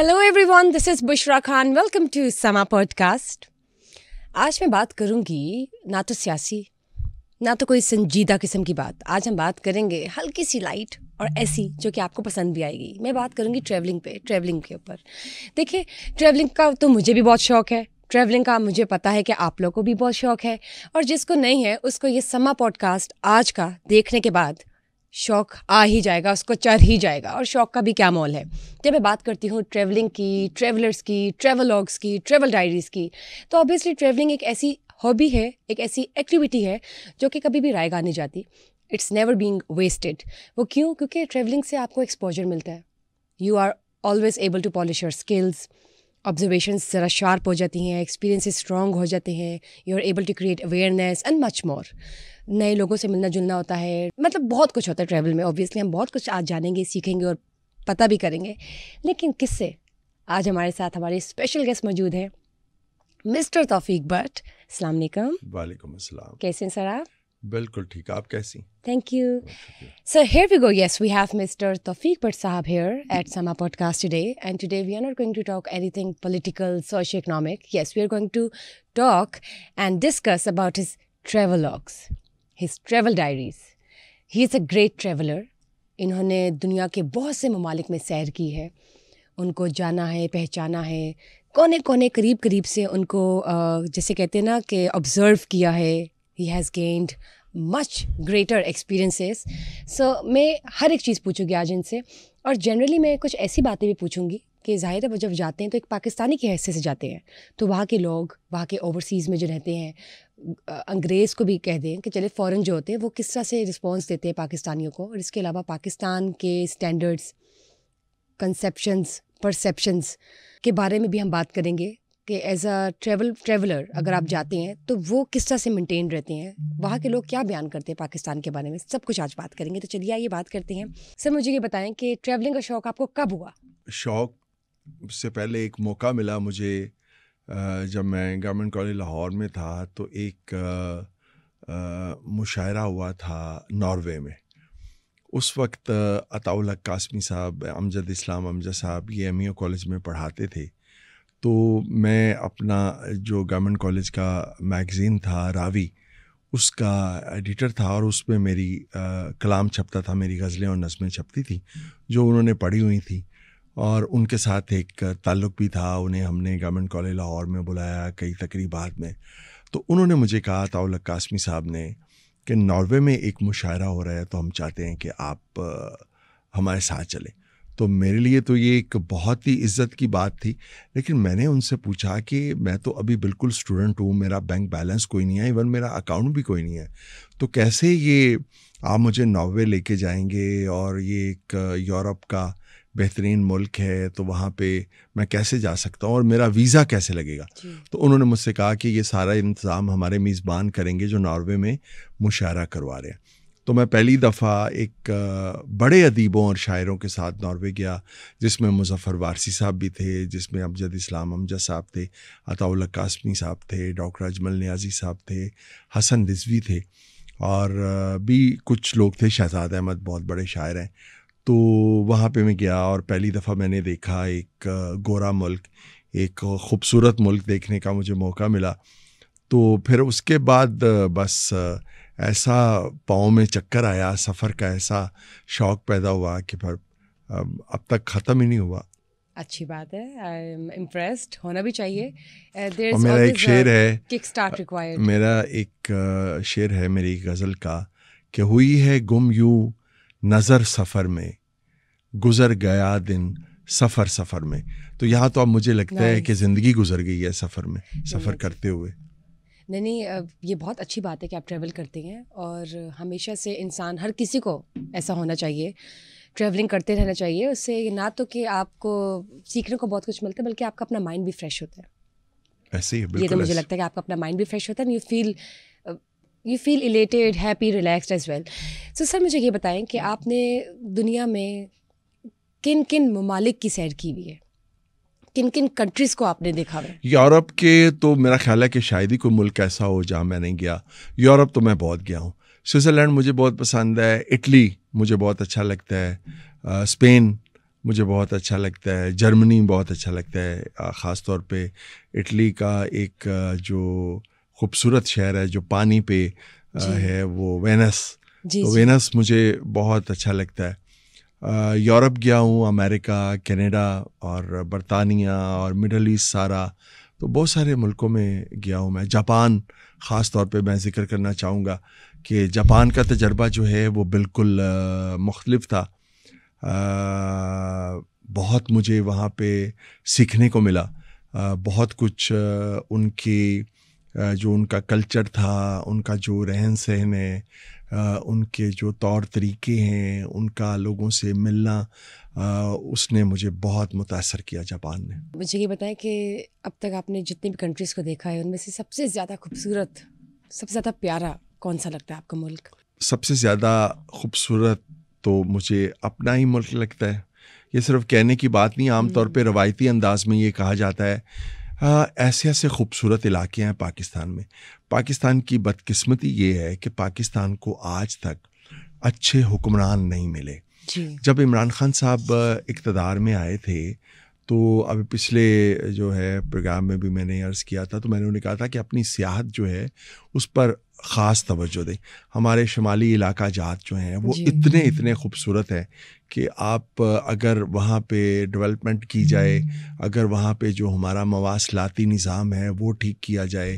Hello everyone this is Bushra Khan welcome to Sama podcast आज मैं बात करूंगी ना तो सियासी ना तो कोई संजीदा किस्म की बात आज हम बात करेंगे हल्की सी लाइट और ऐसी जो कि आपको पसंद भी आएगी मैं बात करूंगी ट्रैवलिंग पे ट्रैवलिंग के ऊपर देखिए ट्रैवलिंग का तो मुझे भी बहुत शौक है ट्रैवलिंग का मुझे पता है कि आप लोगों को भी बहुत शौक है और जिसको नहीं है उसको ये समा पॉडकास्ट आज का देखने के बाद शौक आ ही जाएगा उसको चढ़ ही जाएगा और शौक का भी क्या मॉल है जब मैं बात करती हूँ ट्रैवलिंग की ट्रैवलर्स की लॉग्स की ट्रैवल डायरीज़ की तो ऑब्वियसली ट्रैवलिंग एक ऐसी हॉबी है एक ऐसी एक्टिविटी है जो कि कभी भी रायगा नहीं जाती इट्स नेवर बींग वेस्टेड वो क्यों क्योंकि ट्रैवलिंग से आपको एक्सपोजर मिलता है you are always able to polish your skills observation ज़रा शार्प हो जाती हैं एक्सपीरियंसिस स्ट्रॉन्ग हो जाते हैं you are able to create awareness and much more नए लोगों से मिलना जुलना होता है मतलब बहुत कुछ होता है ट्रैवल में ऑब्वियसली हम बहुत कुछ आज जानेंगे सीखेंगे और पता भी करेंगे लेकिन किससे आज हमारे साथ हमारे स्पेशल गेस्ट मौजूद हैं मिस्टर तौफीक भट्ट अस्सलाम वालेकुम वालेकुम अस्सलाम कैसे हैं सर आप बिल्कुल ठीक आप कैसी thank you sir here we go yes we have mister Taufiq Bhatt sahab here at Sama podcast today and today we are not going to talk anything political socio economic yes we are going to talk and discuss about his travelogues his travel diaries he is a great traveller इन्होंने दुनिया के बहुत से ममालिक में सैर की है उनको जाना है पहचाना है कोने कोने करीब करीब से उनको जैसे कहते हैं ना कि ऑब्ज़र्व किया है he has gained much greater experiences so मैं हर एक चीज़ पूछूंगी आज इनसे और जनरली मैं कुछ ऐसी बातें भी पूछूंगी कि जाहिर है वो जब जाते हैं तो एक पाकिस्तानी के हिस्से से जाते हैं तो वहाँ के लोग वहाँ के ओवरसीज़ में जो रहते हैं अंग्रेज़ को भी कह दें कि चले फ़ॉरन जो होते हैं वो किस तरह से रिस्पॉन्स देते हैं पाकिस्तानियों को और इसके अलावा पाकिस्तान के स्टैंडर्ड्स कंसेप्शंस परसेप्शंस के बारे में भी हम बात करेंगे कि एज अ ट्रेवल ट्रेवलर अगर आप जाते हैं तो वो किस तरह से मेंटेन रहते हैं वहाँ के लोग क्या बयान करते हैं पाकिस्तान के बारे में सब कुछ आज बात करेंगे तो चलिए आइए बात करते हैं सर मुझे ये बताएं कि ट्रैवलिंग का शौक़ आपको कब हुआ शौक़ से पहले एक मौका मिला मुझे जब मैं गवर्नमेंट कॉलेज लाहौर में था तो एक मुशायरा हुआ था नॉर्वे में उस वक्त अताउल कासमी साहब अमजद इस्लाम अमजद साहब ये एम e कॉलेज में पढ़ाते थे तो मैं अपना जो गवर्नमेंट कॉलेज का मैगज़ीन था रावी उसका एडिटर था और उसमें मेरी आ, कलाम छपता था मेरी गज़लें और नज़में छपती थी जो उन्होंने पढ़ी हुई थी और उनके साथ एक ताल्लुक़ भी था उन्हें हमने गवर्नमेंट कॉलेज लाहौर में बुलाया कई तकरीबात में तो उन्होंने मुझे कहा ताउल कासमी साहब ने कि नॉर्वे में एक मुशायरा हो रहा है तो हम चाहते हैं कि आप हमारे साथ चलें तो मेरे लिए तो ये एक बहुत ही इज्जत की बात थी लेकिन मैंने उनसे पूछा कि मैं तो अभी बिल्कुल स्टूडेंट हूँ मेरा बैंक बैलेंस कोई नहीं है इवन मेरा अकाउंट भी कोई नहीं है तो कैसे ये आप मुझे नॉर्वे लेके जाएंगे और ये एक यूरोप का बेहतरीन मुल्क है तो वहाँ पे मैं कैसे जा सकता हूँ और मेरा वीज़ा कैसे लगेगा तो उन्होंने मुझसे कहा कि ये सारा इंतज़ाम हमारे मेज़बान करेंगे जो नॉर्वे में मुशायरा करवा रहे हैं तो मैं पहली दफ़ा एक बड़े अदीबों और शायरों के साथ नॉर्वे गया जिसमें मुजफ़र वारसी साहब भी थे जिसमें अमजद इस्लाम अमजद साहब थे अताउल कासमी साहब थे डॉक्टर अजमल न्याजी साहब थे हसन रिजवी थे और भी कुछ लोग थे शहजाद अहमद बहुत बड़े शायर हैं तो वहाँ पे मैं गया और पहली दफ़ा मैंने देखा एक गोरा मुल्क एक खूबसूरत मुल्क देखने का मुझे मौका मिला तो फिर उसके बाद बस ऐसा पाँव में चक्कर आया सफ़र का ऐसा शौक़ पैदा हुआ कि पर अब तक ख़त्म ही नहीं हुआ अच्छी बात है आई एम इम्प्रेस्ड होना भी चाहिए uh, और मेरा एक शेर है किक स्टार्ट रिक्वायर्ड मेरा एक शेर है मेरी गज़ल का कि हुई है गुम यू नज़र सफ़र में गुजर गया दिन सफ़र सफ़र में तो यहाँ तो अब मुझे लगता है कि ज़िंदगी गुजर गई है सफ़र में सफ़र करते हुए नहीं नहीं ये बहुत अच्छी बात है कि आप ट्रैवल करते हैं और हमेशा से इंसान हर किसी को ऐसा होना चाहिए ट्रैवलिंग करते रहना चाहिए उससे ना तो कि आपको सीखने को बहुत कुछ मिलता है बल्कि आपका अपना माइंड भी फ्रेश होता है ऐसे ही ये तो मुझे लगता है कि आपका अपना माइंड भी फ्रेश होता है you feel you feel elated happy relaxed as well so sir मुझे ये बताएं कि आपने दुनिया में किन किन ममालिक की सैर की हुई है किन किन कंट्रीज को आपने देखा है यूरोप के तो मेरा ख्याल है कि शायद ही कोई मुल्क ऐसा हो जहाँ मैं नहीं गया यूरोप तो मैं बहुत गया हूँ स्विट्ज़रलैंड मुझे बहुत पसंद है इटली मुझे बहुत अच्छा लगता है स्पेन मुझे बहुत अच्छा लगता है जर्मनी बहुत अच्छा लगता है ख़ास तौर पे इटली का एक जो खूबसूरत शहर है जो पानी पे है वो वेनस तो वेनस मुझे बहुत अच्छा लगता है यूरोप गया हूँ अमेरिका कनाडा और बरतानिया और मिडल ईस्ट सारा तो बहुत सारे मुल्कों में गया हूँ मैं जापान ख़ास तौर पे मैं ज़िक्र करना चाहूँगा कि जापान का तजर्बा जो है वो बिल्कुल मुख्तलफ था आ, बहुत मुझे वहाँ पे सीखने को मिला आ, बहुत कुछ उनकी जो उनका कल्चर था उनका जो रहन सहन है उनके जो तौर तरीके हैं उनका लोगों से मिलना उसने मुझे बहुत मुतासर किया जापान ने मुझे ये बताएं कि अब तक आपने जितने भी कंट्रीज़ को देखा है उनमें से सबसे ज़्यादा खूबसूरत सबसे ज़्यादा प्यारा कौन सा लगता है आपका मुल्क सबसे ज़्यादा खूबसूरत तो मुझे अपना ही मुल्क लगता है ये सिर्फ कहने की बात नहीं आमतौर पर हम्म। रवायती अंदाज में ये कहा जाता है आ, ऐसे ऐसे खूबसूरत इलाके हैं पाकिस्तान में पाकिस्तान की बदकिस्मती ये है कि पाकिस्तान को आज तक अच्छे हुक्मरान नहीं मिले जब इमरान खान साहब इकतदार में आए थे तो अभी पिछले जो है प्रोग्राम में भी मैंने अर्ज़ किया था तो मैंने उन्हें कहा था कि अपनी सियाहत जो है उस पर ख़ास तवज्जो दें हमारे शुमाली इलाका जात जो हैं वो इतने इतने खूबसूरत हैं कि आप अगर वहाँ पे डेवलपमेंट की जाए हम्म। अगर वहाँ पे जो हमारा मवासलाती निज़ाम है वो ठीक किया जाए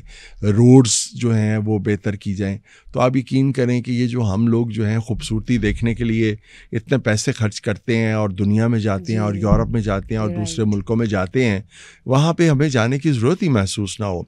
रोड्स जो हैं वो बेहतर की जाएं तो आप यकीन करें कि ये जो हम लोग जो हैं खूबसूरती देखने के लिए इतने पैसे खर्च करते हैं और दुनिया में जाते हैं और यूरोप में जाते हैं और दूसरे मुल्कों में जाते हैं वहाँ पर हमें जाने की ज़रूरत ही महसूस ना हो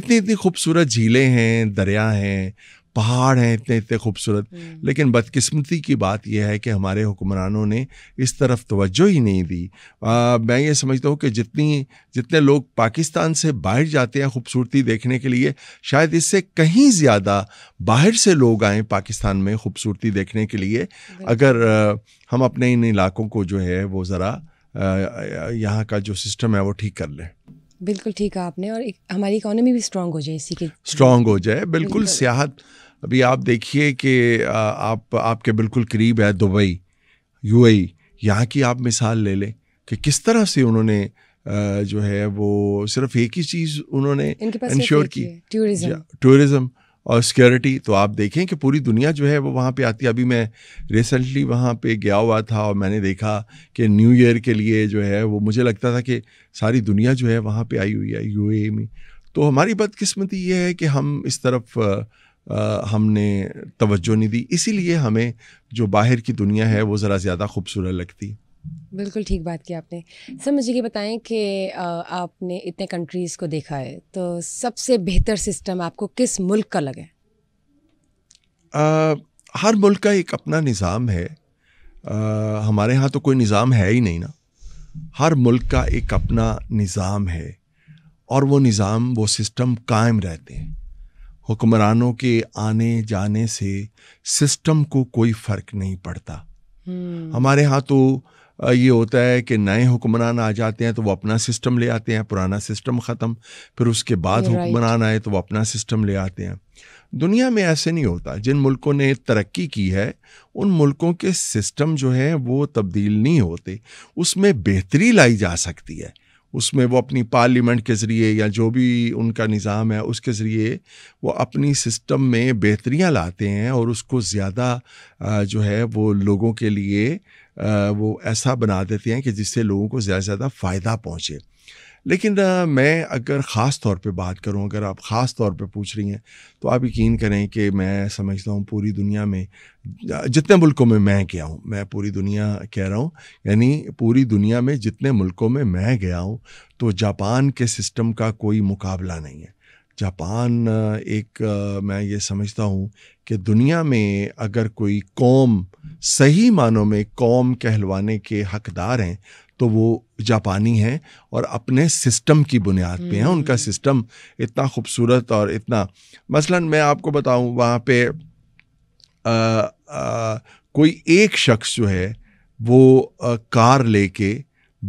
इतनी इतनी खूबसूरत झीलें हैं दरिया हैं पहाड़ हैं इतने इतने खूबसूरत हम्म। लेकिन बदकिस्मती की बात यह है कि हमारे हुक्मरानों ने इस तरफ तोज्जो ही नहीं दी आ, मैं ये समझता हूँ कि जितनी जितने लोग पाकिस्तान से बाहर जाते हैं खूबसूरती देखने के लिए शायद इससे कहीं ज़्यादा बाहर से लोग आए पाकिस्तान में खूबसूरती देखने के लिए अगर आ, हम अपने इन इलाकों को जो है वो ज़रा यहाँ का जो सिस्टम है वो ठीक कर लें बिल्कुल ठीक है आपने और हमारी इकोनॉमी भी स्ट्रांग हो जाए इसी के स्ट्रांग हो जाए बिल्कुल, सियाहत अभी आप देखिए कि आप आपके बिल्कुल करीब है दुबई यूएई यहाँ की आप मिसाल ले लें कि किस तरह से उन्होंने जो है वो सिर्फ एक ही चीज़ उन्होंने इंश्योर की टूरिज्म और सिक्योरिटी तो आप देखें कि पूरी दुनिया जो है वो वहाँ पे आती है अभी मैं रिसेंटली वहाँ पे गया हुआ था और मैंने देखा कि न्यू ईयर के लिए जो है वो मुझे लगता था कि सारी दुनिया जो है वहाँ पे आई हुई है यू e में तो हमारी बदकिस्मती ये है कि हम इस तरफ आ, हमने तवज्जो नहीं दी इसीलिए हमें जो बाहर की दुनिया है वो ज़रा ज़्यादा खूबसूरत लगती बिल्कुल ठीक बात की आपने सर मुझे ये बताएं कि आपने इतने कंट्रीज़ को देखा है तो सबसे बेहतर सिस्टम आपको किस मुल्क का लगे आ, हर मुल्क का एक अपना निज़ाम है आ, हमारे यहाँ तो कोई निज़ाम है ही नहीं ना हर मुल्क का एक अपना निज़ाम है और वो निज़ाम वो सिस्टम कायम रहते हैं हुक्मरानों के आने जाने से सिस्टम को कोई फ़र्क नहीं पड़ता हम्म। हमारे यहाँ तो ये होता है कि नए हुक्मरान आ जाते हैं तो वो अपना सिस्टम ले आते हैं पुराना सिस्टम ख़त्म फिर उसके बाद हुक्मरान आए तो वो अपना सिस्टम ले आते हैं दुनिया में ऐसे नहीं होता जिन मुल्कों ने तरक्की की है उन मुल्कों के सिस्टम जो हैं वो तब्दील नहीं होते उसमें बेहतरी लाई जा सकती है उसमें वो अपनी पार्लियामेंट के ज़रिए या जो भी उनका निज़ाम है उसके ज़रिए वो अपनी सिस्टम में बेहतरियाँ लाते हैं और उसको ज़्यादा जो है वो लोगों के लिए वो ऐसा बना देते हैं कि जिससे लोगों को ज़्यादा से ज़्यादा फ़ायदा पहुँचे लेकिन आ, मैं अगर ख़ास तौर पे बात करूं अगर आप ख़ास तौर पे पूछ रही हैं तो आप यकीन करें कि मैं समझता हूं पूरी दुनिया में जितने मुल्कों में मैं गया हूं मैं पूरी दुनिया कह रहा हूं यानी पूरी दुनिया में जितने मुल्कों में मैं गया हूं तो जापान के सिस्टम का कोई मुकाबला नहीं है जापान एक मैं ये समझता हूँ कि दुनिया में अगर कोई कौम सही मानों में कौम कहलवाने के हकदार हैं तो वो जापानी हैं और अपने सिस्टम की बुनियाद पे हैं हम्म। उनका सिस्टम इतना खूबसूरत और इतना मसलन मैं आपको बताऊं वहाँ पे आ, आ, कोई एक शख्स जो है वो आ, कार लेके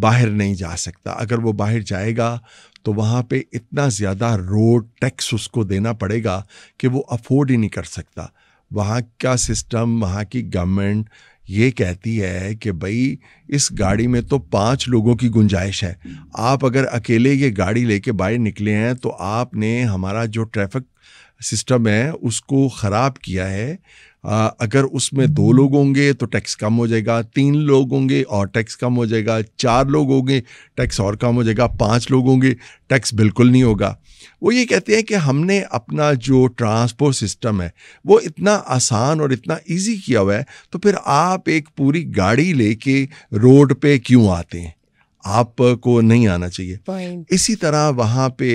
बाहर नहीं जा सकता अगर वो बाहर जाएगा तो वहाँ पे इतना ज़्यादा रोड टैक्स उसको देना पड़ेगा कि वो अफोर्ड ही नहीं कर सकता वहाँ का सिस्टम वहाँ की गवर्नमेंट ये कहती है कि भाई इस गाड़ी में तो पांच लोगों की गुंजाइश है आप अगर अकेले ये गाड़ी लेके बाहर निकले हैं तो आपने हमारा जो ट्रैफिक सिस्टम है उसको ख़राब किया है अगर उसमें दो लोग होंगे तो टैक्स कम हो जाएगा तीन लोग होंगे और टैक्स कम हो जाएगा चार लोग होंगे टैक्स और कम हो जाएगा पांच लोग होंगे टैक्स बिल्कुल नहीं होगा वो ये कहते हैं कि हमने अपना जो ट्रांसपोर्ट सिस्टम है वो इतना आसान और इतना इजी किया हुआ है तो फिर आप एक पूरी गाड़ी लेके रोड पे क्यों आते हैं आपको नहीं आना चाहिए Point. इसी तरह वहाँ पे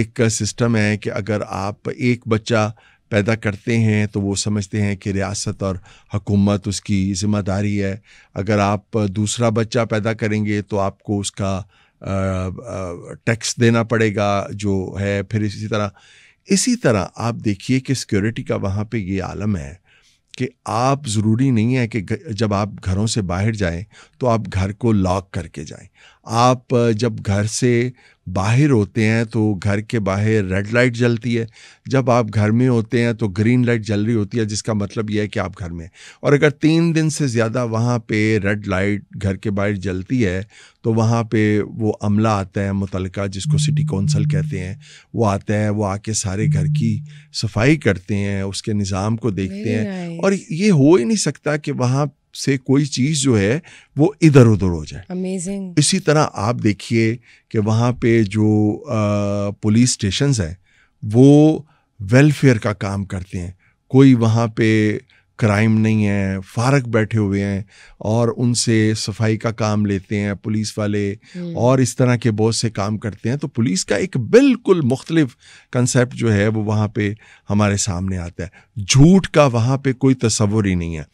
एक सिस्टम है कि अगर आप एक बच्चा पैदा करते हैं तो वो समझते हैं कि रियासत और हकूमत उसकी ज़िम्मेदारी है अगर आप दूसरा बच्चा पैदा करेंगे तो आपको उसका टैक्स देना पड़ेगा जो है फिर इसी तरह इसी तरह आप देखिए कि सिक्योरिटी का वहाँ पे ये आलम है कि आप ज़रूरी नहीं है कि जब आप घरों से बाहर जाएं तो आप घर को लॉक करके जाएं आप जब घर से बाहर होते हैं तो घर के बाहर रेड लाइट जलती है जब आप घर में होते हैं तो ग्रीन लाइट जल रही होती है जिसका मतलब यह है कि आप घर में और अगर तीन दिन से ज़्यादा वहाँ पे रेड लाइट घर के बाहर जलती है तो वहाँ पे वो अमला आता है मुतलका जिसको सिटी कौंसल कहते हैं वो आता है वो आके सारे घर की सफाई करते हैं उसके निज़ाम को देखते हैं और ये हो ही नहीं सकता कि वहाँ से कोई चीज जो है वो इधर उधर हो जाए अमेजिंग इसी तरह आप देखिए कि वहाँ पे जो पुलिस स्टेशन है वो वेलफेयर का काम करते हैं कोई वहाँ पे क्राइम नहीं है फारक बैठे हुए हैं और उनसे सफाई का काम लेते हैं पुलिस वाले हम्म। और इस तरह के बहुत से काम करते हैं तो पुलिस का एक बिल्कुल मुख्तलिफ कंसेप्ट जो है वो वहाँ पे हमारे सामने आता है झूठ का वहाँ पे कोई तस्वुर ही नहीं है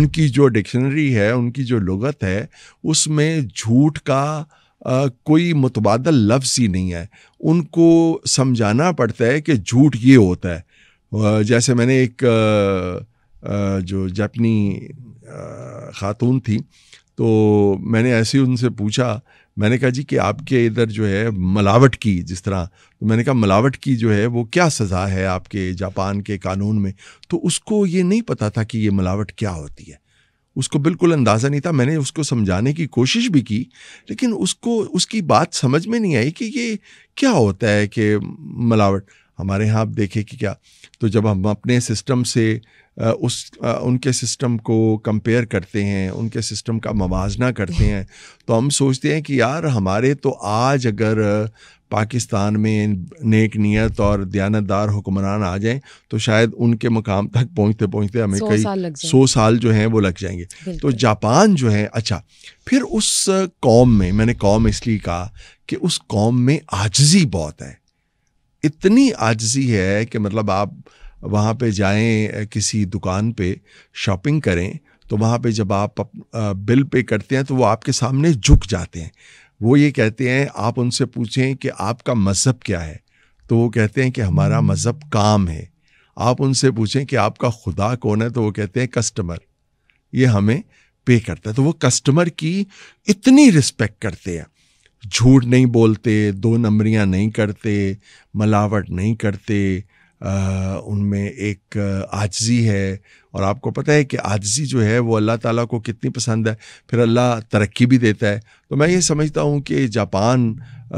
उनकी जो डिक्शनरी है उनकी जो लगत है उसमें झूठ का Uh, कोई मुतबाद लफ्ज़ ही नहीं है उनको समझाना पड़ता है कि झूठ ये होता है जैसे मैंने एक uh, जो जापनी ख़ातून थी तो मैंने ऐसे ही उनसे पूछा मैंने कहा जी कि आपके इधर जो है मलावट की जिस तरह तो मैंने कहा मलावट की जो है वो क्या सज़ा है आपके जापान के कानून में तो उसको ये नहीं पता था कि ये मिलावट क्या होती है उसको बिल्कुल अंदाज़ा नहीं था मैंने उसको समझाने की कोशिश भी की लेकिन उसको उसकी बात समझ में नहीं आई कि ये क्या होता है कि मिलावट हमारे यहाँ आप देखें कि क्या तो जब हम अपने सिस्टम से उस उनके सिस्टम को कंपेयर करते हैं उनके सिस्टम का मवाजना करते हैं तो हम सोचते हैं कि यार हमारे तो आज अगर पाकिस्तान में नेक नीयत और दयानतदार हुक्मरान आ जाएं तो शायद उनके मकाम तक पहुंचते पहुंचते हमें कई सौ साल जो हैं वो लग जाएंगे तो जापान जो है अच्छा फिर उस कौम में मैंने कौम इसलिए कहा कि उस कौम में आजजी बहुत है इतनी आजजी है कि मतलब आप वहाँ पे जाएं किसी दुकान पे शॉपिंग करें तो वहाँ पे जब आप बिल पे करते हैं तो वो आपके सामने झुक जाते हैं वो ये कहते हैं आप उनसे पूछें कि आपका मज़हब क्या है तो वो कहते हैं कि हमारा हम्म। मज़हब काम है आप उनसे पूछें कि आपका खुदा कौन है तो वो कहते हैं कस्टमर ये हमें पे करता है तो वो कस्टमर की इतनी रिस्पेक्ट करते हैं झूठ नहीं बोलते दो नंबरियाँ नहीं करते मिलावट नहीं करते उनमें एक आजजी है और आपको पता है कि आजजी जो है वो अल्लाह ताला को कितनी पसंद है फिर अल्लाह तरक्की भी देता है तो मैं ये समझता हूँ कि जापान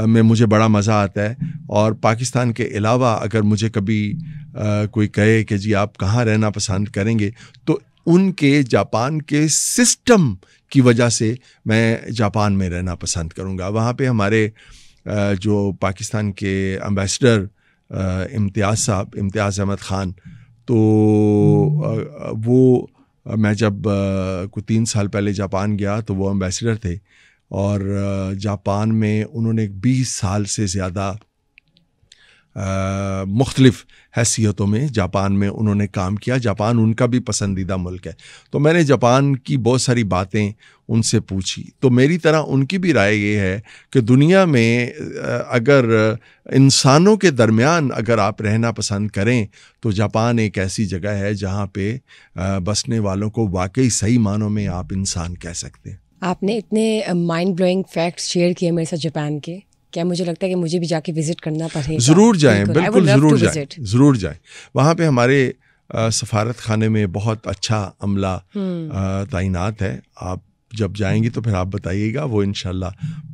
में मुझे बड़ा मज़ा आता है और पाकिस्तान के अलावा अगर मुझे कभी कोई कहे कि जी आप कहाँ रहना पसंद करेंगे तो उनके जापान के सिस्टम की वजह से मैं जापान में रहना पसंद करूँगा वहाँ पे हमारे जो पाकिस्तान के अम्बेसडर इम्तियाज़ साहब इम्तियाज़ अहमद ख़ान तो वो मैं जब कुछ तीन साल पहले जापान गया तो वो एम्बेसडर थे और जापान में उन्होंने 20 साल से ज़्यादा मुख्तलफ़ हैसियतों में जापान में उन्होंने काम किया जापान उनका भी पसंदीदा मुल्क है तो मैंने जापान की बहुत सारी बातें उनसे पूछी तो मेरी तरह उनकी भी राय ये है कि दुनिया में अगर इंसानों के दरमियान अगर आप रहना पसंद करें तो जापान एक ऐसी जगह है जहाँ पे बसने वालों को वाकई सही मानों में आप इंसान कह सकते हैं आपने इतने माइंड ब्लोइंग फैक्ट्स शेयर किए मेरे साथ जापान के क्या मुझे लगता है कि मुझे भी जाके विजिट करना पड़ेगा ज़रूर जाएं बिल्कुल ज़रूर जाएं ज़रूर जाएं वहाँ पे हमारे सफारत खाने में बहुत अच्छा अमला हम्म। तैनात है आप जब जाएंगे तो फिर आप बताइएगा वो इन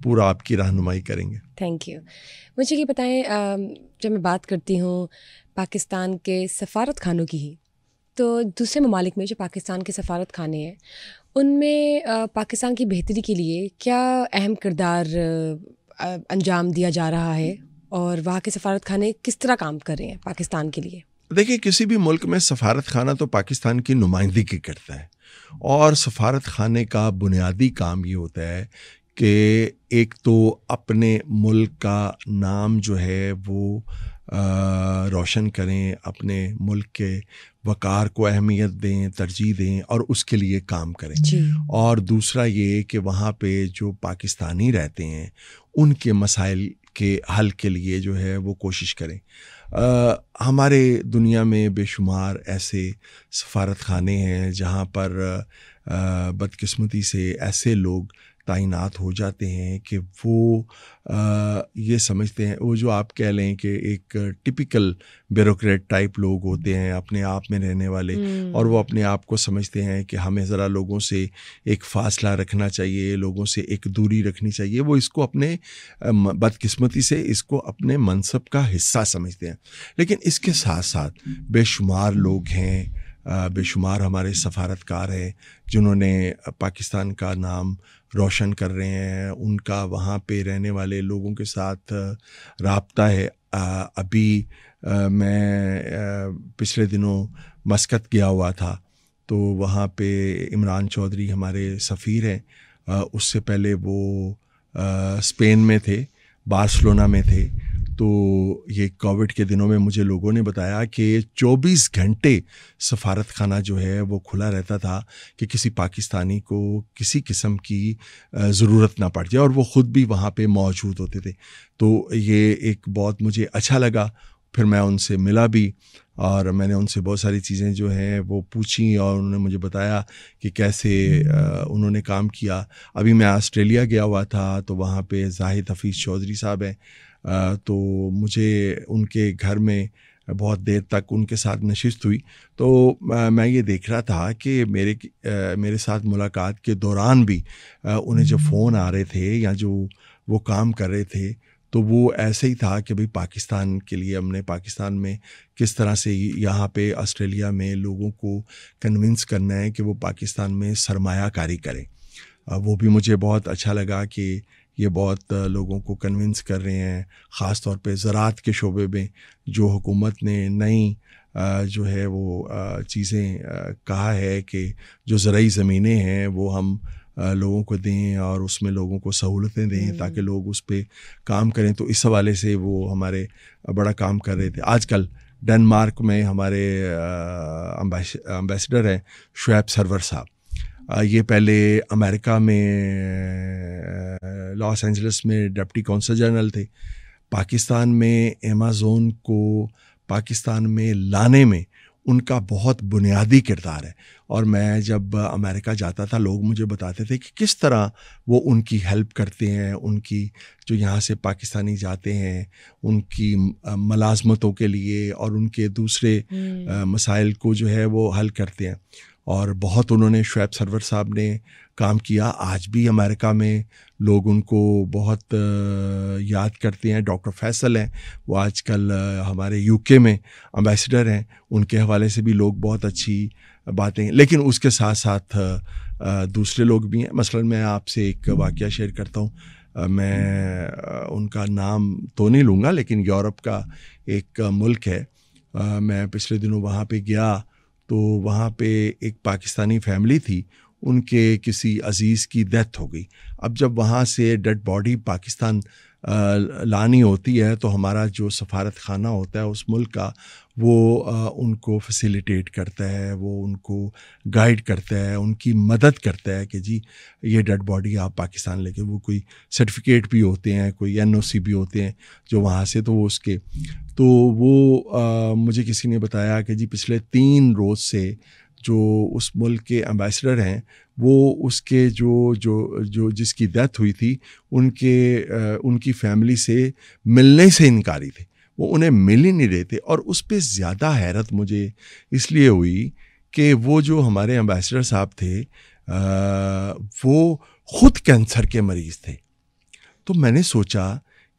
पूरा आपकी रहनुमाई करेंगे थैंक यू मुझे ये बताएं जब मैं बात करती हूँ पाकिस्तान के सफारत खानों की ही तो दूसरे ममालिक में जो पाकिस्तान के सफारत खाने हैं उनमें पाकिस्तान की बेहतरी के लिए क्या अहम किरदार अंजाम दिया जा रहा है और वहाँ के सफारत खाने किस तरह काम कर रहे हैं पाकिस्तान के लिए देखिए किसी भी मुल्क में सफारत खाना तो पाकिस्तान की नुमाइंदगी करता है और सफारत खाने का बुनियादी काम ये होता है कि एक तो अपने मुल्क का नाम जो है वो रोशन करें अपने मुल्क के वक़ार को अहमियत दें तरजीह दें और उसके लिए काम करें और दूसरा ये कि वहाँ पे जो पाकिस्तानी रहते हैं उनके मसाइल के हल के लिए जो है वो कोशिश करें आ, हमारे दुनिया में बेशुमार ऐसे सफारत खाने हैं जहाँ पर बदकस्मती से ऐसे लोग तैनात हो जाते हैं कि वो आ, ये समझते हैं वो जो आप कह लें कि एक टिपिकल ब्यूरोक्रेट टाइप लोग होते हैं अपने आप में रहने वाले हम्म। और वो अपने आप को समझते हैं कि हमें ज़रा लोगों से एक फासला रखना चाहिए लोगों से एक दूरी रखनी चाहिए वो इसको अपने बदकिस्मती से इसको अपने मनसब का हिस्सा समझते हैं लेकिन इसके साथ साथ बेशुमार लोग हैं बेशुमार हमारे सफारतकार हैं जिन्होंने पाकिस्तान का नाम रोशन कर रहे हैं उनका वहाँ पे रहने वाले लोगों के साथ रबता है अभी मैं पिछले दिनों मस्कत गया हुआ था तो वहाँ पे इमरान चौधरी हमारे सफ़ीर हैं उससे पहले वो स्पेन में थे बार्सलोना में थे तो ये कोविड के दिनों में मुझे लोगों ने बताया कि 24 घंटे सफारत खाना जो है वो खुला रहता था कि किसी पाकिस्तानी को किसी किस्म की ज़रूरत ना पड़ जाए और वो ख़ुद भी वहाँ पे मौजूद होते थे तो ये एक बहुत मुझे अच्छा लगा फिर मैं उनसे मिला भी और मैंने उनसे बहुत सारी चीज़ें जो हैं वो पूछी और उन्होंने मुझे बताया कि कैसे उन्होंने काम किया अभी मैं ऑस्ट्रेलिया गया हुआ था तो वहाँ पे जाहिद हफीज़ चौधरी साहब हैं तो मुझे उनके घर में बहुत देर तक उनके साथ नशिस्त हुई तो मैं ये देख रहा था कि मेरे मेरे साथ मुलाकात के दौरान भी उन्हें जो हम्म। फ़ोन आ रहे थे या जो वो काम कर रहे थे तो वो ऐसे ही था कि भाई पाकिस्तान के लिए हमने पाकिस्तान में किस तरह से यहाँ पे ऑस्ट्रेलिया में लोगों को कन्विंस करना है कि वो पाकिस्तान में सरमाकारी करें वो भी मुझे बहुत अच्छा लगा कि ये बहुत लोगों को कन्विंस कर रहे हैं ख़ास तौर पे ज़रात के शोबे में जो हुकूमत ने नई जो है वो चीज़ें कहा है कि जो ज़रूरी ज़मीनें हैं वो हम लोगों को दें और उसमें लोगों को सहूलतें दें हम्म। ताकि लोग उस पर काम करें तो इस हवाले से वो हमारे बड़ा काम कर रहे थे आजकल डेनमार्क में हमारे अम्बेसडर हैं शुएब सरवर साहब ये पहले अमेरिका में लॉस एंजल्स में डिप्टी कौंसल जनरल थे पाकिस्तान में एमाज़ोन को पाकिस्तान में लाने में उनका बहुत बुनियादी किरदार है और मैं जब अमेरिका जाता था लोग मुझे बताते थे कि किस तरह वो उनकी हेल्प करते हैं उनकी जो यहाँ से पाकिस्तानी जाते हैं उनकी मलाजमतों के लिए और उनके दूसरे हम्म। मसाइल को जो है वो हल करते हैं और बहुत उन्होंने शुएब सरवर साहब ने काम किया आज भी अमेरिका में लोग उनको बहुत याद करते हैं डॉक्टर फैसल हैं वो आजकल हमारे यूके में अम्बेसडर हैं उनके हवाले से भी लोग बहुत अच्छी बातें लेकिन उसके साथ साथ दूसरे लोग भी हैं मसलन मैं आपसे एक वाक़ शेयर करता हूँ मैं उनका नाम तो नहीं लूँगा लेकिन यूरोप का एक मुल्क है मैं पिछले दिनों वहाँ पे गया तो वहाँ पे एक पाकिस्तानी फैमिली थी उनके किसी अजीज़ की डेथ हो गई अब जब वहाँ से डेड बॉडी पाकिस्तान लानी होती है तो हमारा जो सफारत खाना होता है उस मुल्क का वो उनको फैसिलिटेट करता है वो उनको गाइड करता है उनकी मदद करता है कि जी ये डेड बॉडी आप पाकिस्तान लेके वो कोई सर्टिफिकेट भी होते हैं कोई एनओसी भी होते हैं जो वहाँ से तो वो उसके तो वो आ, मुझे किसी ने बताया कि जी पिछले तीन रोज़ से जो उस मुल्क के एम्बेसडर हैं वो उसके जो जो जो जिसकी डेथ हुई थी उनके उनकी फैमिली से मिलने से इनकारी थे वो उन्हें मिल ही नहीं रहे थे और उस पर ज़्यादा हैरत मुझे इसलिए हुई कि वो जो हमारे एम्बेसडर साहब थे वो खुद कैंसर के मरीज़ थे तो मैंने सोचा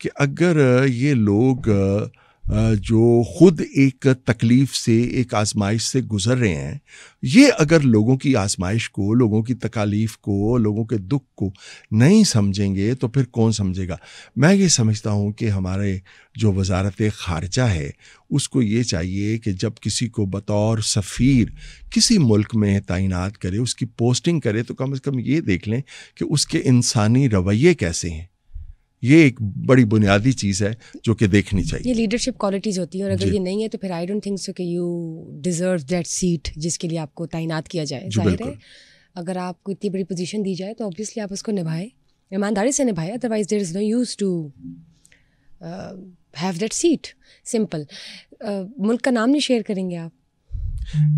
कि अगर ये लोग जो खुद एक तकलीफ से एक आजमाइश से गुजर रहे हैं ये अगर लोगों की आजमाइश को लोगों की तकालीफ को लोगों के दुख को नहीं समझेंगे तो फिर कौन समझेगा मैं ये समझता हूँ कि हमारे जो वजारत ख़ारजा है उसको ये चाहिए कि जब किसी को बतौर सफ़ीर किसी मुल्क में तैनात करे उसकी पोस्टिंग करे तो कम अज़ कम ये देख लें कि उसके इंसानी रवैये कैसे हैं ये एक बड़ी बुनियादी चीज़ है जो कि देखनी चाहिए ये लीडरशिप क्वालिटीज़ होती है और अगर ये नहीं है तो फिर आई डोंट थिंक सो कि यू डिज़र्व दैट सीट जिसके लिए आपको तैनात किया जाए जाहिर है अगर आपको इतनी बड़ी पोजीशन दी जाए तो ऑब्वियसली आप उसको निभाएं ईमानदारी से निभाएं otherwise there is no use to have that seat simple मुल्क का नाम नहीं शेयर करेंगे आप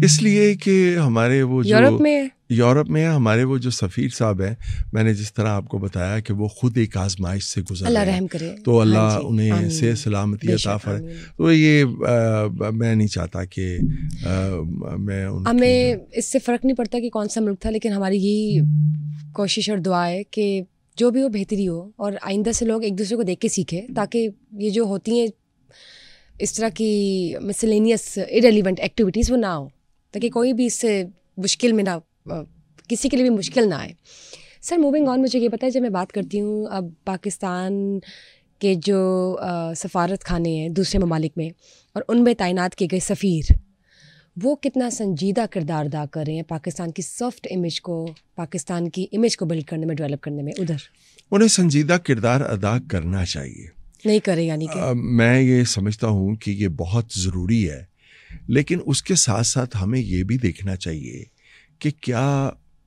इसलिए कि हमारे वो जो यूरोप में यूरोप में हमारे वो जो सफ़ीर साहब हैं मैंने जिस तरह आपको बताया कि वो खुद एक आजमाइश से गुजर अल्लाह रहम करे तो हाँ अल्लाह हाँ उन्हें से सलामती अताफर तो ये आ, मैं नहीं चाहता कि मैं हमें इससे फ़र्क नहीं पड़ता कि कौन सा मुल्क था लेकिन हमारी यही कोशिश और दुआ है कि जो भी हो बेहतरी हो और आइंदा से लोग एक दूसरे को देख के सीखे ताकि ये जो होती हैं इस तरह की मिसलेनियस इरेलीवेंट एक्टिविटीज़ वो ना हो ताकि कोई भी इससे मुश्किल में ना किसी के लिए भी मुश्किल ना आए सर मूविंग ऑन मुझे ये पता है जब मैं बात करती हूँ अब पाकिस्तान के जो सफारत खाने हैं दूसरे ममालिक में और उनमें तैनात किए गए सफ़ीर वो कितना संजीदा किरदार अदा कर रहे हैं पाकिस्तान की सॉफ्ट इमेज को पाकिस्तान की इमेज को बिल्ड करने में डेवलप करने में उधर उन्हें संजीदा किरदार अदा करना चाहिए नहीं करें यानी कि मैं ये समझता हूँ कि ये बहुत ज़रूरी है लेकिन उसके साथ साथ हमें ये भी देखना चाहिए कि क्या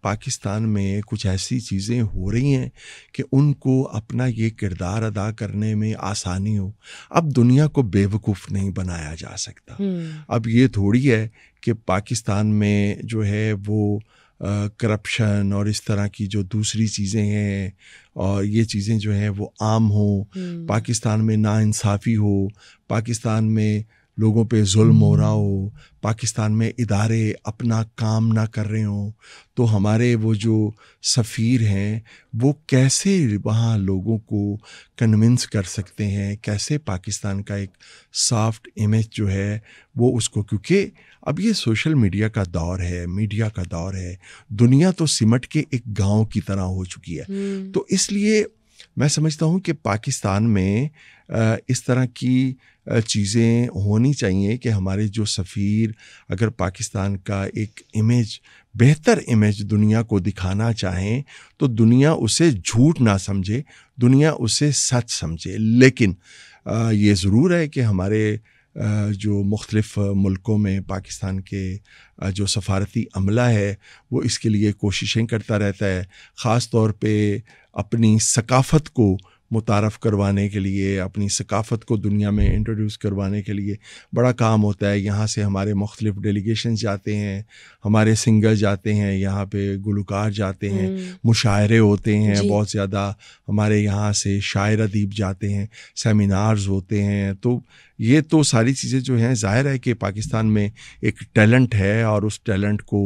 पाकिस्तान में कुछ ऐसी चीज़ें हो रही हैं कि उनको अपना ये किरदार अदा करने में आसानी हो अब दुनिया को बेवकूफ़ नहीं बनाया जा सकता हम्म। अब ये थोड़ी है कि पाकिस्तान में जो है वो करप्शन और इस तरह की जो दूसरी चीज़ें हैं और ये चीज़ें जो हैं वो आम हो हम्म। पाकिस्तान में नाानसाफ़ी हो पाकिस्तान में लोगों पे जुल्म हो रहा हो पाकिस्तान में इदारे अपना काम ना कर रहे हों तो हमारे वो जो सफ़ीर हैं वो कैसे वहाँ लोगों को कन्विंस कर सकते हैं कैसे पाकिस्तान का एक सॉफ्ट इमेज जो है वो उसको क्योंकि अब ये सोशल मीडिया का दौर है मीडिया का दौर है दुनिया तो सिमट के एक गांव की तरह हो चुकी है हम्म। तो इसलिए मैं समझता हूँ कि पाकिस्तान में इस तरह की चीज़ें होनी चाहिए कि हमारे जो सफ़ीर अगर पाकिस्तान का एक इमेज बेहतर इमेज दुनिया को दिखाना चाहें तो दुनिया उसे झूठ ना समझे दुनिया उसे सच समझे लेकिन ये ज़रूर है कि हमारे जो मुख्तलफ़ मुल्कों में पाकिस्तान के जो सफारती अमला है वो इसके लिए कोशिशें करता रहता है ख़ास तौर पर अपनी सकाफ़त को मुतारफ़ करवाने के लिए अपनी सकाफ़त को दुनिया में इंट्रोड्यूस करवाने के लिए बड़ा काम होता है यहाँ से हमारे मुख्तलिफ डेलीगेशन जाते हैं हमारे सिंगर जाते हैं यहाँ पे गुलकार जाते हैं हम्म। मुशायरे होते हैं बहुत ज़्यादा हमारे यहाँ से शायर अदीब जाते हैं सेमिनार्स होते हैं तो ये तो सारी चीज़ें जो हैं ज़ाहिर है कि पाकिस्तान में एक टैलेंट है और उस टैलेंट को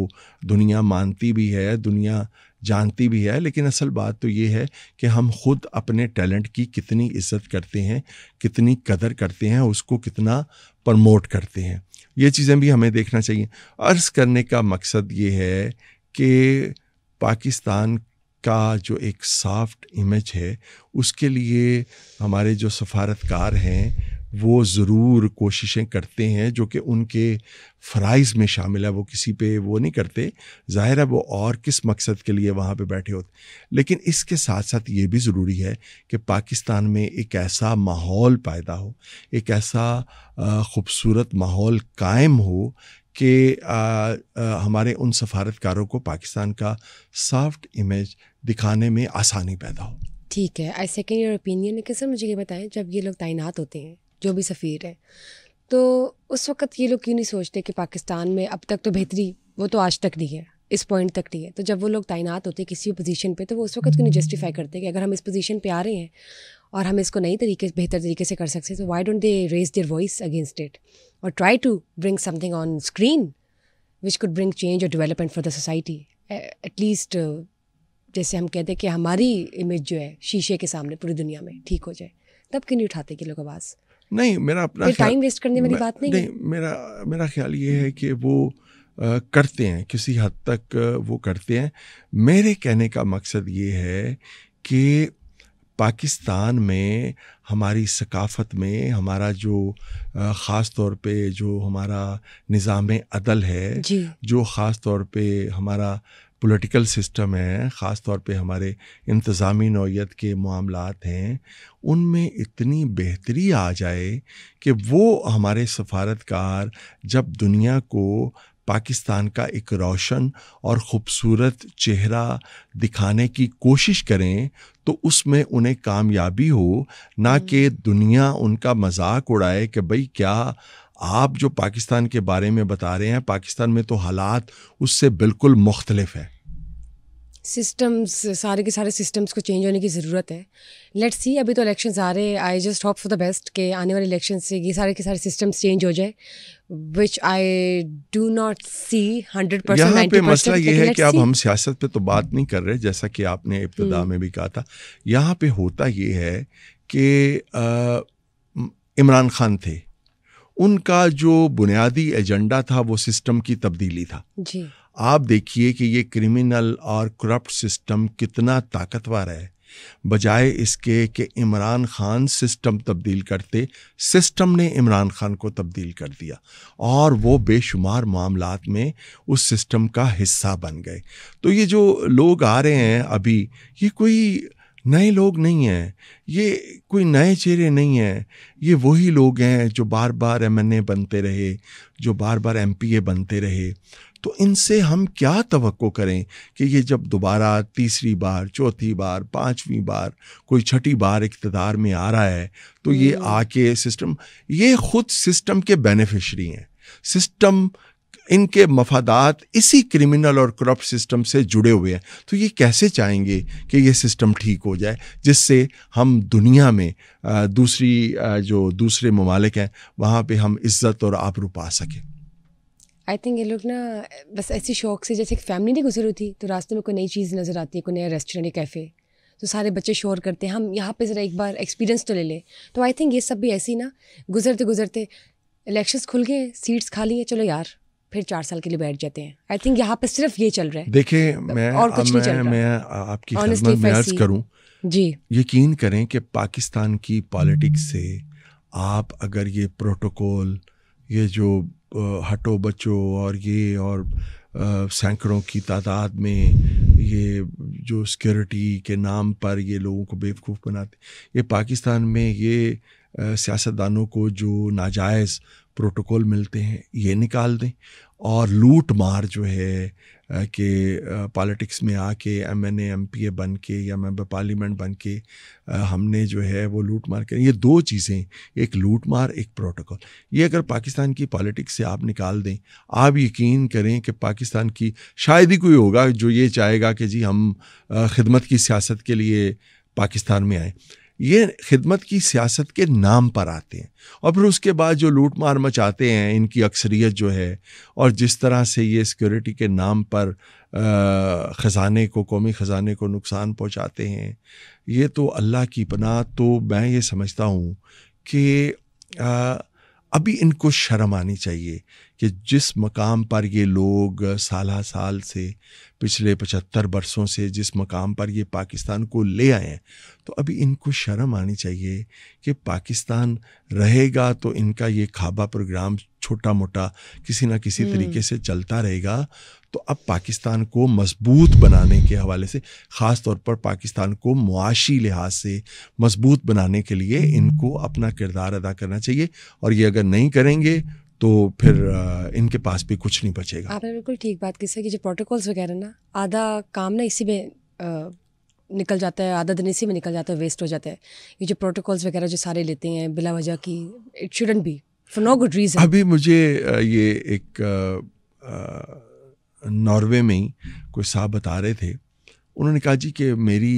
दुनिया मानती भी है दुनिया जानती भी है लेकिन असल बात तो ये है कि हम खुद अपने टैलेंट की कितनी इज्जत करते हैं कितनी कदर करते हैं उसको कितना प्रमोट करते हैं ये चीज़ें भी हमें देखना चाहिए अर्ज़ करने का मकसद ये है कि पाकिस्तान का जो एक सॉफ्ट इमेज है उसके लिए हमारे जो सफारतकार हैं वो ज़रूर कोशिशें करते हैं जो कि उनके फ़राइज़ में शामिल है वो किसी पे वो नहीं करते ज़ाहिर है वो और किस मकसद के लिए वहाँ पे बैठे होते लेकिन इसके साथ साथ ये भी ज़रूरी है कि पाकिस्तान में एक ऐसा माहौल पैदा हो एक ऐसा ख़ूबसूरत माहौल कायम हो कि हमारे उन सफारतकारों को पाकिस्तान का सॉफ्ट इमेज दिखाने में आसानी पैदा हो ठीक है आई सेकेंड योर ओपिनियन लेकिन सर मुझे ये बताएं जब ये लोग तैनात होते हैं जो भी सफ़ीर हैं तो उस वक्त ये लोग क्यों नहीं सोचते कि पाकिस्तान में अब तक तो बेहतरी वो तो आज तक नहीं है इस पॉइंट तक नहीं है तो जब वो लोग तैनात होते किसी भी पोजीशन पे तो वो उस वक्त क्यों नहीं जस्टिफाई करते कि अगर हम इस पोजीशन पे आ रहे हैं और हम इसको नई तरीके बेहतर तरीके से कर सकते हैं तो why don't they raise their voice against it और try to bring something on screen which could bring change और development for the society at least जैसे हम कहते हैं कि हमारी इमेज जो है शीशे के सामने पूरी दुनिया में ठीक हो जाए तब क्यों नहीं उठाते कि लोग आवाज़ नहीं मेरा अपना टाइम वेस्ट करने वाली बात नहीं, नहीं मेरा मेरा ख्याल ये है कि वो आ, करते हैं किसी हद तक वो करते हैं मेरे कहने का मकसद ये है कि पाकिस्तान में हमारी सकाफ़त में हमारा जो ख़ास तौर पे जो हमारा निज़ाम अदल है जो ख़ास तौर पे हमारा पॉलिटिकल सिस्टम है ख़ास तौर पे हमारे इंतज़ामी नौीयत के मामला हैं उनमें इतनी बेहतरी आ जाए कि वो हमारे सफारतकार जब दुनिया को पाकिस्तान का एक रोशन और ख़ूबसूरत चेहरा दिखाने की कोशिश करें तो उसमें उन्हें कामयाबी हो ना हम्म। कि दुनिया उनका मजाक उड़ाए कि भाई क्या आप जो पाकिस्तान के बारे में बता रहे हैं पाकिस्तान में तो हालात उससे बिल्कुल मुख्तलिफ है सिस्टम्स सारे के सारे सिस्टम्स को चेंज होने की ज़रूरत है लेट्स सी अभी तो इलेक्शन आ रहे हैं I just hope for the best के आने वाले इलेक्शन से ये सारे के सारे सिस्टम्स चेंज हो जाए which I do not see hundred percent यहाँ पे मसला ये है कि अब हम सियासत पे तो बात नहीं कर रहे जैसा कि आपने इब्तदा हम्म। में भी कहा था यहाँ पे होता ये है कि इमरान खान थे उनका जो बुनियादी एजेंडा था वो सिस्टम की तब्दीली था जी आप देखिए कि ये क्रिमिनल और करप्ट सिस्टम कितना ताकतवर है बजाय इसके कि इमरान खान सिस्टम तब्दील करते सिस्टम ने इमरान खान को तब्दील कर दिया और वो बेशुमार मामलात में उस सिस्टम का हिस्सा बन गए तो ये जो लोग आ रहे हैं अभी ये कोई नए लोग नहीं हैं ये कोई नए चेहरे नहीं हैं ये वही लोग हैं जो बार बार एम बनते रहे जो बार बार एम बनते रहे तो इनसे हम क्या तो करें कि ये जब दोबारा तीसरी बार चौथी बार पांचवी बार कोई छठी बार इकतदार में आ रहा है तो ये हम्म। आके सिस्टम ये खुद सिस्टम के बेनिफिशरी हैं सिस्टम इनके मफादात इसी क्रिमिनल और करप्ट सिस्टम से जुड़े हुए हैं तो ये कैसे चाहेंगे कि ये सिस्टम ठीक हो जाए जिससे हम दुनिया में दूसरी जो दूसरे ममालिक हैं वहाँ पर हम इज़्ज़त और आबरू पा सकें आई थिंक ये लोग ना बस ऐसी शौक से जैसे एक फैमिली नहीं गुजर होती तो रास्ते में कोई नई चीज़ नज़र आती है कोई नया रेस्टोरेंट या कैफ़े तो सारे बच्चे शोर करते हैं हम यहाँ पे ज़रा एक बार एक्सपीरियंस तो ले लें तो आई थिंक ये सब भी ऐसी ना गुजरते गुजरते इलेक्शंस खुल गए सीट्स खाली हैं चलो यार फिर चार साल के लिए बैठ जाते हैं आई थिंक यहाँ पे सिर्फ ये चल रहा है देखिए मैं और कुछ मैं, नहीं चल रहा मैं आपकी Honestly, में अर्ज करूं जी यकीन करें कि पाकिस्तान की पॉलिटिक्स से आप अगर ये प्रोटोकॉल ये जो हटो बचो और ये और सैकड़ों की तादाद में ये जो सिक्योरिटी के नाम पर ये लोगों को बेवकूफ़ बनाते ये पाकिस्तान में ये सियासतदानों को जो नाजायज़ प्रोटोकॉल मिलते हैं ये निकाल दें और लूट मार जो है कि पॉलिटिक्स में आके M N M P A बन के या मैं पार्लियामेंट बन के हमने जो है वो लूट मार कर ये दो चीज़ें एक लूट मार एक प्रोटोकॉल ये अगर पाकिस्तान की पॉलिटिक्स से आप निकाल दें आप यकीन करें कि पाकिस्तान की शायद ही कोई होगा जो ये चाहेगा कि जी हम खिदमत की सियासत के लिए पाकिस्तान में आए ये खिदमत की सियासत के नाम पर आते हैं और फिर उसके बाद जो लूट मार मचाते हैं इनकी अक्सरियत जो है और जिस तरह से ये सिक्योरिटी के नाम पर ख़जाने को कौमी ख़जाने को नुकसान पहुंचाते हैं ये तो अल्लाह की पनाह तो मैं ये समझता हूँ कि अभी इनको शर्म आनी चाहिए कि जिस मकाम पर ये लोग साल साल से पिछले पचहत्तर बरसों से जिस मकाम पर ये पाकिस्तान को ले आए हैं तो अभी इनको शर्म आनी चाहिए कि पाकिस्तान रहेगा तो इनका ये खाबा प्रोग्राम छोटा मोटा किसी ना किसी हम्म। तरीके से चलता रहेगा तो अब पाकिस्तान को मजबूत बनाने के हवाले से ख़ास तौर पर पाकिस्तान को मुआशी लिहाज से मजबूत बनाने के लिए हम्म। इनको अपना किरदार अदा करना चाहिए और ये अगर नहीं करेंगे तो फिर इनके पास भी कुछ नहीं बचेगा आपने बिल्कुल ठीक बात की सर कि जो प्रोटोकॉल्स वगैरह ना आधा काम ना इसी में निकल जाता है आधा दिन इसी में निकल जाता है वेस्ट हो जाता है ये जो प्रोटोकॉल्स वगैरह जो सारे लेते हैं बिला वजह की it shouldn't be for no good reason अभी मुझे ये एक नॉर्वे में ही कोई साहब बता रहे थे उन्होंने कहा जी कि मेरी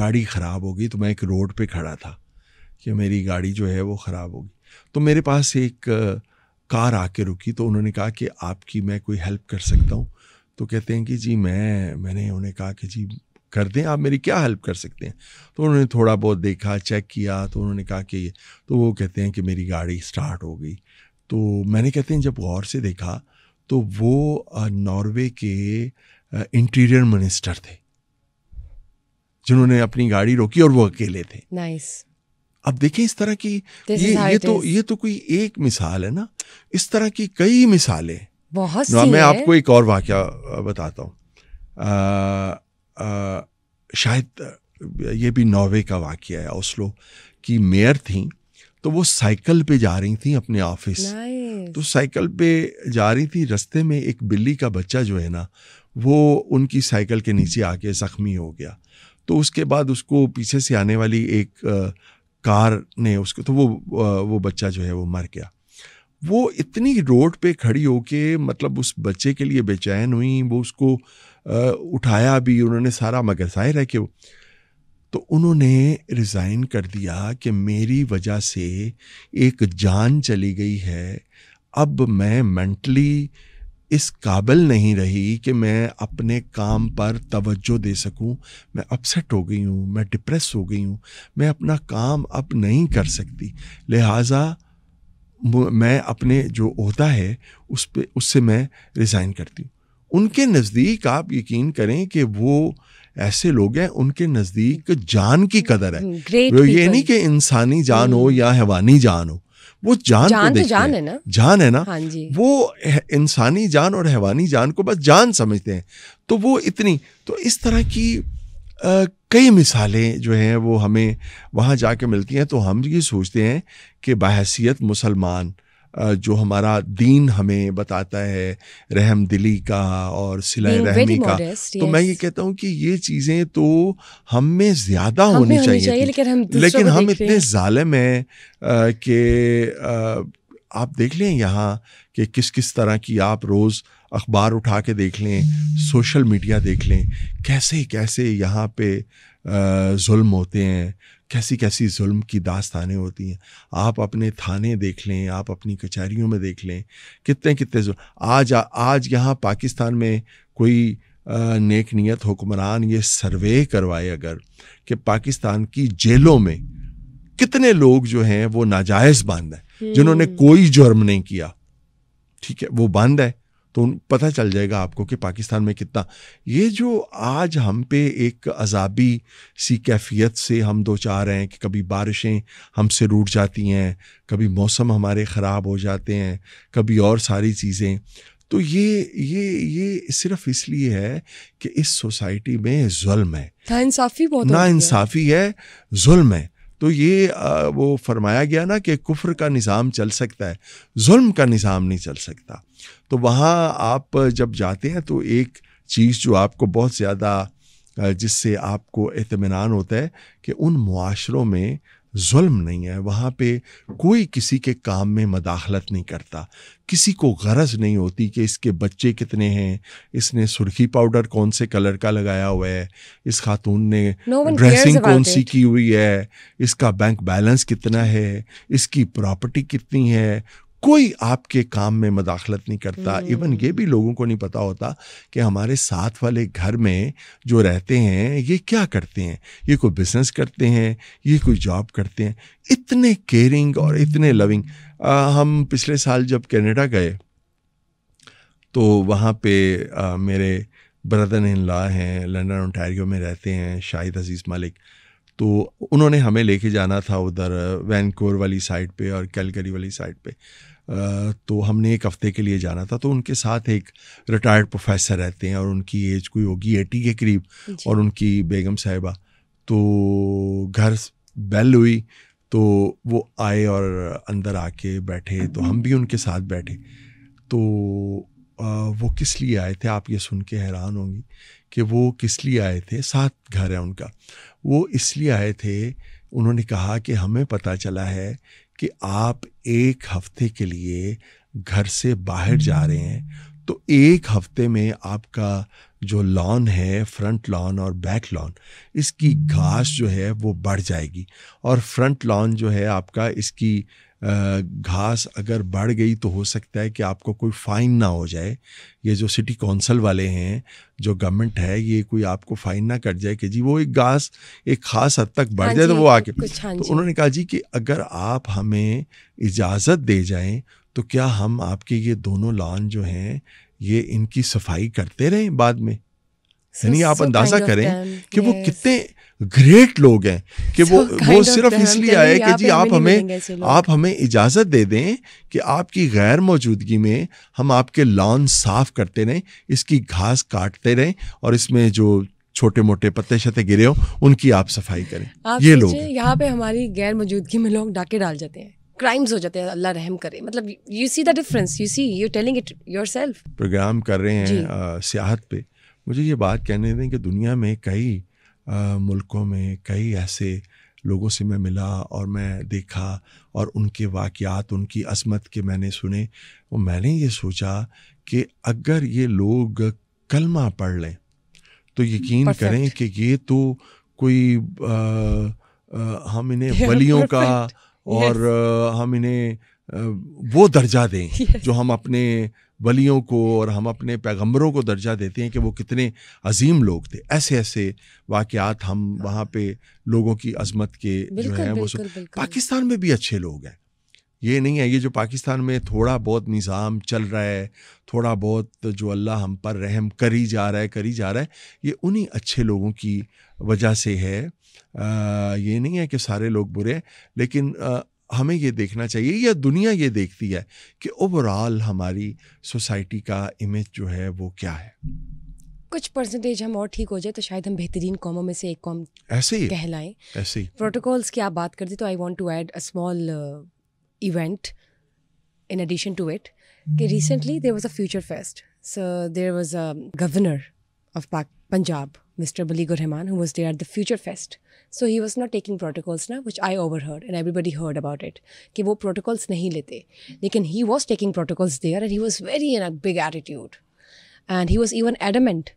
गाड़ी ख़राब होगी तो मैं एक रोड पे खड़ा था कि मेरी गाड़ी जो है वो ख़राब होगी तो मेरे पास एक कार आके रुकी तो उन्होंने कहा कि आपकी मैं कोई हेल्प कर सकता हूँ तो कहते हैं कि जी मैं मैंने उन्हें कहा कि जी कर दें आप मेरी क्या हेल्प कर सकते हैं तो उन्होंने थोड़ा बहुत देखा चेक किया तो उन्होंने कहा कि ये तो वो कहते हैं कि मेरी गाड़ी स्टार्ट हो गई तो मैंने कहते हैं जब गौर से देखा तो वो नॉर्वे के इंटीरियर मिनिस्टर थे जिन्होंने अपनी गाड़ी रोकी और वो अकेले थे नाइस nice. अब देखें इस तरह की ये ये तो ये तो कोई एक मिसाल है ना इस तरह की कई मिसालें बहुत सी मैं आपको एक और वाक्य बताता हूँ शायद ये भी नॉर्वे का वाक्य है ओस्लो की मेयर थी तो वो साइकिल पे जा रही थी अपने ऑफिस तो साइकिल पे जा रही थी रास्ते में एक बिल्ली का बच्चा जो है ना वो उनकी साइकिल के नीचे आके ज़ख्मी हो गया तो उसके बाद उसको पीछे से आने वाली एक कार ने उसको तो वो वो बच्चा जो है वो मर गया वो इतनी रोड पे खड़ी हो के मतलब उस बच्चे के लिए बेचैन हुई वो उसको उठाया भी उन्होंने सारा मगर जाहिर है कि वो तो उन्होंने रिज़ाइन कर दिया कि मेरी वजह से एक जान चली गई है अब मैं मेंटली इस काबिल नहीं रही कि मैं अपने काम पर तवज्जो दे सकूं मैं अपसेट हो गई हूं मैं डिप्रेस हो गई हूं मैं अपना काम अब नहीं कर सकती लिहाजा मैं अपने जो अहदा है उस पर उससे मैं रिज़ाइन करती हूँ उनके नज़दीक आप यकीन करें कि वो ऐसे लोग हैं उनके नज़दीक जान की कदर है ये नहीं कि इंसानी जान हो हम्म। या हैवानी जान हो वो जान जान तो जान है ना जान है ना हाँ जी वो इंसानी जान और हैवानी जान को बस जान समझते हैं तो वो इतनी तो इस तरह की कई मिसालें जो हैं वो हमें वहाँ जाके मिलती हैं तो हम ये सोचते हैं कि बाहसीत मुसलमान जो हमारा दीन हमें बताता है रहम दिली का और सिलाई रहमी का modest, तो yes. मैं ये कहता हूँ कि ये चीज़ें तो हम में ज़्यादा होनी चाहिए, चाहिए लेकिन हम, लेकिन हम इतने ालम हैं कि आप देख लें यहाँ कि किस किस तरह की आप रोज़ अखबार उठा के देख लें सोशल मीडिया देख लें कैसे कैसे यहाँ पे जुल्म होते हैं कैसी कैसी जुल्म की दास्तानें होती हैं आप अपने थाने देख लें आप अपनी कचहरियों में देख लें कितने कितने जुल्म आज आज यहाँ पाकिस्तान में कोई नेक नीयत हुक्मरान ये सर्वे करवाए अगर कि पाकिस्तान की जेलों में कितने लोग जो हैं वो नाजायज़ बंद हैं जिन्होंने हम्म। कोई जुर्म नहीं किया ठीक है वो बंद है तो पता चल जाएगा आपको कि पाकिस्तान में कितना ये जो आज हम पे एक अजाबी सी कैफियत से हम दो चाह रहे हैं कि कभी बारिशें हमसे रूट जाती हैं कभी मौसम हमारे ख़राब हो जाते हैं कभी और सारी चीज़ें तो ये ये ये सिर्फ इसलिए है कि इस सोसाइटी में जुल्म है ना बहुत है जुल्म है तो ये वो फरमाया गया ना कि कुफ्र का निज़ाम चल सकता है जुल्म का निज़ाम नहीं चल सकता तो वहाँ आप जब जाते हैं तो एक चीज़ जो आपको बहुत ज़्यादा जिससे आपको इतमान होता है कि उन माशरों में जुल्म नहीं है वहाँ पे कोई किसी के काम में मदाखलत नहीं करता किसी को गरज नहीं होती कि इसके बच्चे कितने हैं इसने सुर्खी पाउडर कौन से कलर का लगाया हुआ है इस खातून ने no ड्रेसिंग कौन सी की हुई है इसका बैंक बैलेंस कितना है इसकी प्रॉपर्टी कितनी है कोई आपके काम में मदाखलत नहीं करता हम्म। इवन ये भी लोगों को नहीं पता होता कि हमारे साथ वाले घर में जो रहते हैं ये क्या करते हैं ये कोई बिजनेस करते हैं ये कोई जॉब करते हैं इतने केयरिंग और इतने लविंग आ, हम पिछले साल जब कनाडा गए तो वहाँ पे आ, मेरे ब्रदर इन लॉ हैं लंडन ओंटारियो में रहते हैं शाहिद अजीज़ मलिक तो उन्होंने हमें लेके जाना था उधर वैनकोर वाली साइड पे और कैलगरी वाली साइड पे तो हमने एक हफ्ते के लिए जाना था तो उनके साथ एक रिटायर्ड प्रोफेसर रहते हैं और उनकी एज कोई होगी एटी के करीब और उनकी बेगम साहिबा तो घर बेल हुई तो वो आए और अंदर आके बैठे तो हम भी उनके साथ बैठे तो वो किस लिए आए थे आप ये सुन के हैरान होंगी कि वो किस लिए आए थे सात घर है उनका वो इसलिए आए थे उन्होंने कहा कि हमें पता चला है कि आप एक हफ्ते के लिए घर से बाहर जा रहे हैं तो एक हफ्ते में आपका जो लॉन है फ्रंट लॉन और बैक लॉन इसकी घास जो है वो बढ़ जाएगी और फ्रंट लॉन जो है आपका इसकी घास अगर बढ़ गई तो हो सकता है कि आपको कोई फ़ाइन ना हो जाए ये जो सिटी काउंसिल वाले हैं जो गवर्नमेंट है ये कोई आपको फ़ाइन ना कट जाए कि जी वो एक घास एक ख़ास हद तक बढ़ हाँ जाए तो वो आके हाँ तो उन्होंने कहा जी कि अगर आप हमें इजाज़त दे जाएं तो क्या हम आपके ये दोनों लॉन जो हैं ये इनकी सफाई करते रहें बाद में यानी आप अंदाज़ा करें कि वो कितने ग्रेट लोग हैं कि so वो वो सिर्फ इसलिए आए कि जी आप हमें आप हमें इजाज़त दे दें कि आपकी गैर मौजूदगी में हम आपके लॉन साफ करते रहें इसकी घास काटते रहें और इसमें जो छोटे मोटे पत्ते शते गिरे हो उनकी आप सफाई करें आप ये लोग यहाँ पे हमारी गैर मौजूदगी में लोग डाके डाल जाते हैं क्राइम्स हो जाते हैं अल्लाह रहम करे मतलब you see the difference you see you telling it your programme कर रहे हैं सियाहत पे मुझे ये बात कहने दें कि दुनिया में कई मुल्कों में कई ऐसे लोगों से मैं मिला और मैं देखा और उनके वाक़ात उनकी असमत के मैंने सुने और मैंने ये सोचा कि अगर ये लोग कलमा पढ़ लें तो यकीन Perfect. करें कि ये तो कोई आ, आ, हम इन्हें वलियों का और yes. आ, हम इन्हें वो दर्जा दें yes. जो हम अपने वलियों को और हम अपने पैगंबरों को दर्जा देते हैं कि वो कितने अजीम लोग थे ऐसे ऐसे वाकयात हम वहाँ पे लोगों की अजमत के जो है वो पाकिस्तान में भी अच्छे लोग हैं ये नहीं है ये जो पाकिस्तान में थोड़ा बहुत निज़ाम चल रहा है थोड़ा बहुत जो अल्लाह हम पर रहम करी जा रहा है करी जा रहा है ये उन्हीं अच्छे लोगों की वजह से है आ, ये नहीं है कि सारे लोग बुरे हैं लेकिन आ, हमें ये देखना चाहिए या दुनिया ये देखती है कि ओवरऑल हमारी सोसाइटी का इमेज जो है वो क्या है कुछ परसेंटेज हम और ठीक हो जाए तो शायद हम बेहतरीन कॉमों में से एक कॉम ऐसे ही कहलाए ऐसे ही प्रोटोकॉल्स की आप बात करते तो I want to add a small event in addition to it कि recently there was a future fest so there was a governor of Punjab, Mr. Baligur Rahman, who was there at the Future Fest. So he was not taking protocols now, which I overheard and everybody heard about it. Ki wo protocols nahi lete. Lekin he was taking protocols there and he was very in a big attitude. And he was even adamant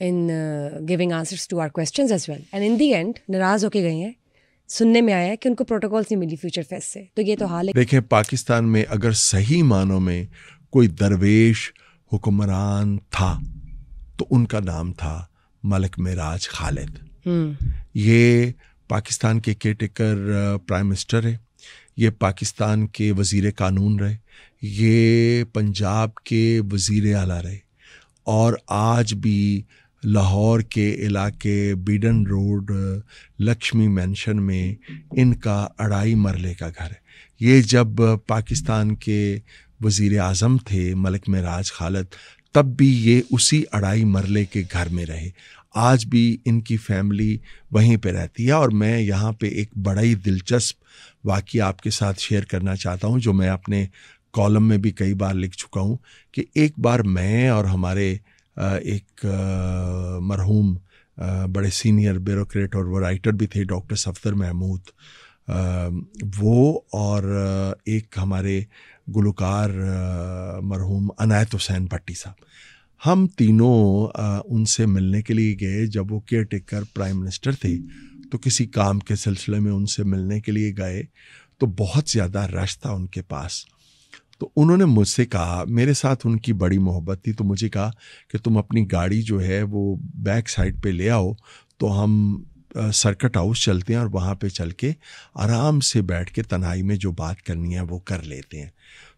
in uh, giving answers to our questions as well. And in the end, नाराज hoke gaye हैं सुनने में आया है कि उनको protocol नहीं मिली future fest से तो ये तो हाल है देखिए पाकिस्तान में अगर सही मानों में कोई दरवेश हुक्मरान था तो उनका नाम था मलक मेराज खालिद हम्म। ये पाकिस्तान के केयरटेकर टेकर प्राइम मिनिस्टर है ये पाकिस्तान के वजीर कानून रहे ये पंजाब के वजीर आला रहे और आज भी लाहौर के इलाके बीडन रोड लक्ष्मी मैंशन में इनका अढ़ाई मरले का घर है ये जब पाकिस्तान के वज़ी अजम थे मलिक मराज खालद तब भी ये उसी अढ़ाई मरले के घर में रहे आज भी इनकी फैमिली वहीं पे रहती है और मैं यहाँ पे एक बड़ा ही दिलचस्प वाक्य आपके साथ शेयर करना चाहता हूँ जो मैं अपने कॉलम में भी कई बार लिख चुका हूँ कि एक बार मैं और हमारे एक मरहूम बड़े सीनियर ब्यूरोक्रेट और वो राइटर भी थे डॉक्टर सफदर महमूद वो और एक हमारे गुलकार मरहूम अनायत हुसैन भट्टी साहब हम तीनों आ, उनसे मिलने के लिए गए जब वो केयर टेकर प्राइम मिनिस्टर थे तो किसी काम के सिलसिले में उनसे मिलने के लिए गए तो बहुत ज़्यादा रश था उनके पास तो उन्होंने मुझसे कहा मेरे साथ उनकी बड़ी मोहब्बत थी तो मुझे कहा कि तुम अपनी गाड़ी जो है वो बैक साइड पे ले आओ तो हम सर्कट हाउस चलते हैं और वहाँ पे चल के आराम से बैठ के तनाई में जो बात करनी है वो कर लेते हैं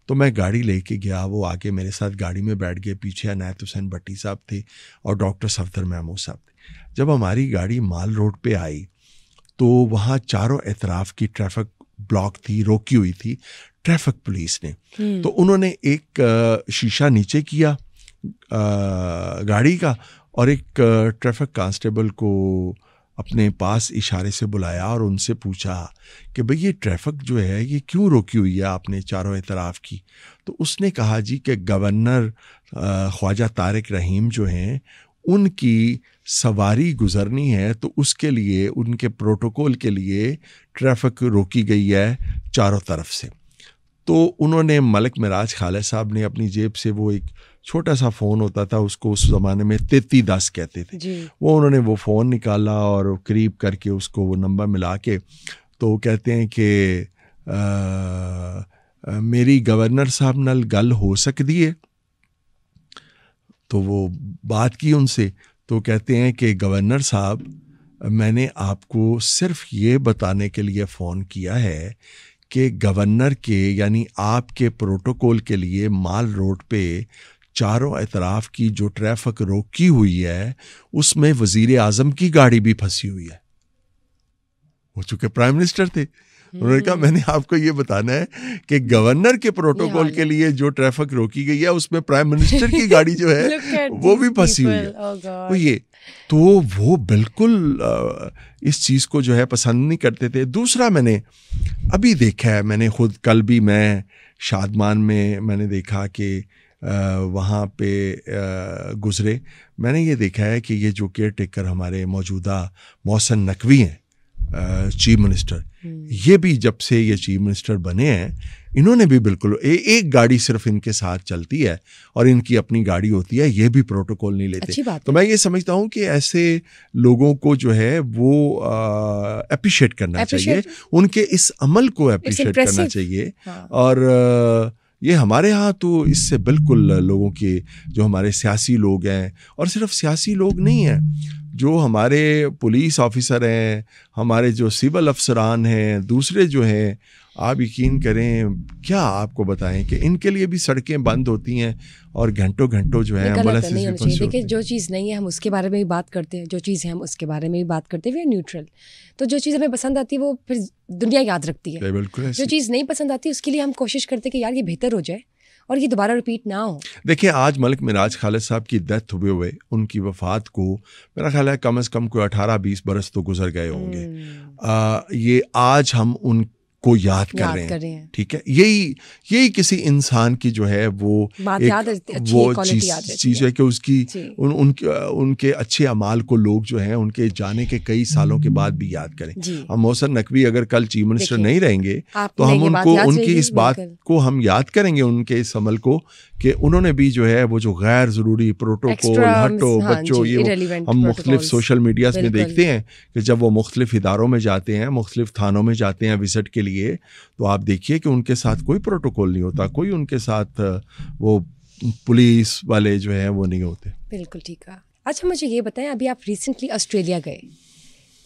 तो मैं गाड़ी लेके गया वो आके मेरे साथ गाड़ी में बैठ गए पीछे अनायत हुसैन भट्टी साहब थे और डॉक्टर सफदर महमूद साहब थे जब हमारी गाड़ी माल रोड पे आई तो वहाँ चारों एतराफ़ की ट्रैफिक ब्लॉक थी रोकी हुई थी ट्रैफिक पुलिस ने हम्म। तो उन्होंने एक शीशा नीचे किया गाड़ी का और एक ट्रैफिक कांस्टेबल को अपने पास इशारे से बुलाया और उनसे पूछा कि भाई ये ट्रैफिक जो है ये क्यों रोकी हुई है आपने चारों इतराफ़ की तो उसने कहा जी कि गवर्नर ख्वाजा तारिक रहीम जो हैं उनकी सवारी गुजरनी है तो उसके लिए उनके प्रोटोकॉल के लिए ट्रैफिक रोकी गई है चारों तरफ से तो उन्होंने मलक मराज खाले साहब ने अपनी जेब से वो एक छोटा सा फ़ोन होता था उसको उस ज़माने में तेती दस कहते थे वो उन्होंने वो फ़ोन निकाला और करीब करके उसको वो नंबर मिला के तो कहते हैं कि मेरी गवर्नर साहब नल गल हो सकती है तो वो बात की उनसे तो कहते हैं कि गवर्नर साहब मैंने आपको सिर्फ ये बताने के लिए फ़ोन किया है कि गवर्नर के यानी आपके प्रोटोकॉल के लिए माल रोड पे चारों एतराफ़ की जो ट्रैफिक रोकी हुई है उसमें वजीर आजम की गाड़ी भी फंसी हुई है वो चूंकि प्राइम मिनिस्टर थे उन्होंने कहा हम्म। मैंने आपको ये बताना है कि गवर्नर के प्रोटोकॉल के लिए जो ट्रैफिक रोकी गई है उसमें प्राइम मिनिस्टर की गाड़ी जो है वो भी फंसी हुई है oh, वो ये तो वो बिल्कुल इस चीज़ को जो है पसंद नहीं करते थे दूसरा मैंने अभी देखा है मैंने खुद कल भी मैं शादमान में मैंने देखा कि वहाँ पे गुज़रे मैंने ये देखा है कि ये जो केयर टेकर हमारे मौजूदा मौसन नकवी हैं चीफ मिनिस्टर हम्म। ये भी जब से ये चीफ मिनिस्टर बने हैं इन्होंने भी बिल्कुल ए, एक गाड़ी सिर्फ इनके साथ चलती है और इनकी अपनी गाड़ी होती है ये भी प्रोटोकॉल नहीं लेते अच्छी बात तो मैं ये समझता हूँ कि ऐसे लोगों को जो है वो अप्रिशिएट करना चाहिए उनके इस अमल को अप्रिशिएट करना चाहिए हाँ। और आ, ये हमारे यहाँ तो इससे बिल्कुल लोगों के जो हमारे सियासी लोग हैं और सिर्फ सियासी लोग नहीं हैं जो हमारे पुलिस ऑफिसर हैं हमारे जो सिविल अफसरान हैं दूसरे जो हैं आप यकीन करें क्या आपको बताएं कि इनके लिए भी सड़कें बंद होती हैं और घंटों घंटों जो है एम्बुलेंसेस देखिए जो चीज़ नहीं है हम उसके बारे में भी बात करते हैं जो चीज़ है हम उसके बारे में भी बात करते हैं वे न्यूट्रल तो जो चीज़ हमें पसंद आती है वो फिर दुनिया याद रखती है बिल्कुल जो चीज़ नहीं पसंद आती उसके लिए हम कोशिश करते हैं कि यार ये बेहतर हो जाए और ये दोबारा रिपीट ना हो देखिए आज मलिक मिराज खालिद साहब की डेथ हुए हुए उनकी वफात को मेरा ख्याल है कम से कम कोई अठारह बीस बरस तो गुजर गए होंगे हम्म। ये आज हम उन को याद कर रहे हैं, हैं। ठीक है यही यही किसी इंसान की जो है वो एक वो चीज चीज है कि उसकी उन उनके उनके अच्छे अमाल को लोग जो है उनके जाने के कई सालों के बाद भी याद करें हम मोहसन नकवी अगर कल चीफ मिनिस्टर नहीं रहेंगे तो हम उनको उनकी इस बात को हम याद करेंगे उनके इस अमल को कि उन्होंने भी जो है वो जो गैर ज़रूरी प्रोटोकॉल हटो हाँ बच्चों ये हम मुख्तलिफ सोशल मीडिया में देखते हैं कि जब वो मुख्तलिफ इदारों में जाते हैं मुख्तलिफ थानों में जाते हैं विजिट के लिए चाहिए तो आप देखिए कि उनके साथ कोई प्रोटोकॉल नहीं होता कोई उनके साथ वो पुलिस वाले जो है वो नहीं होते बिल्कुल ठीक है अच्छा मुझे ये बताएं अभी आप रिसेंटली ऑस्ट्रेलिया गए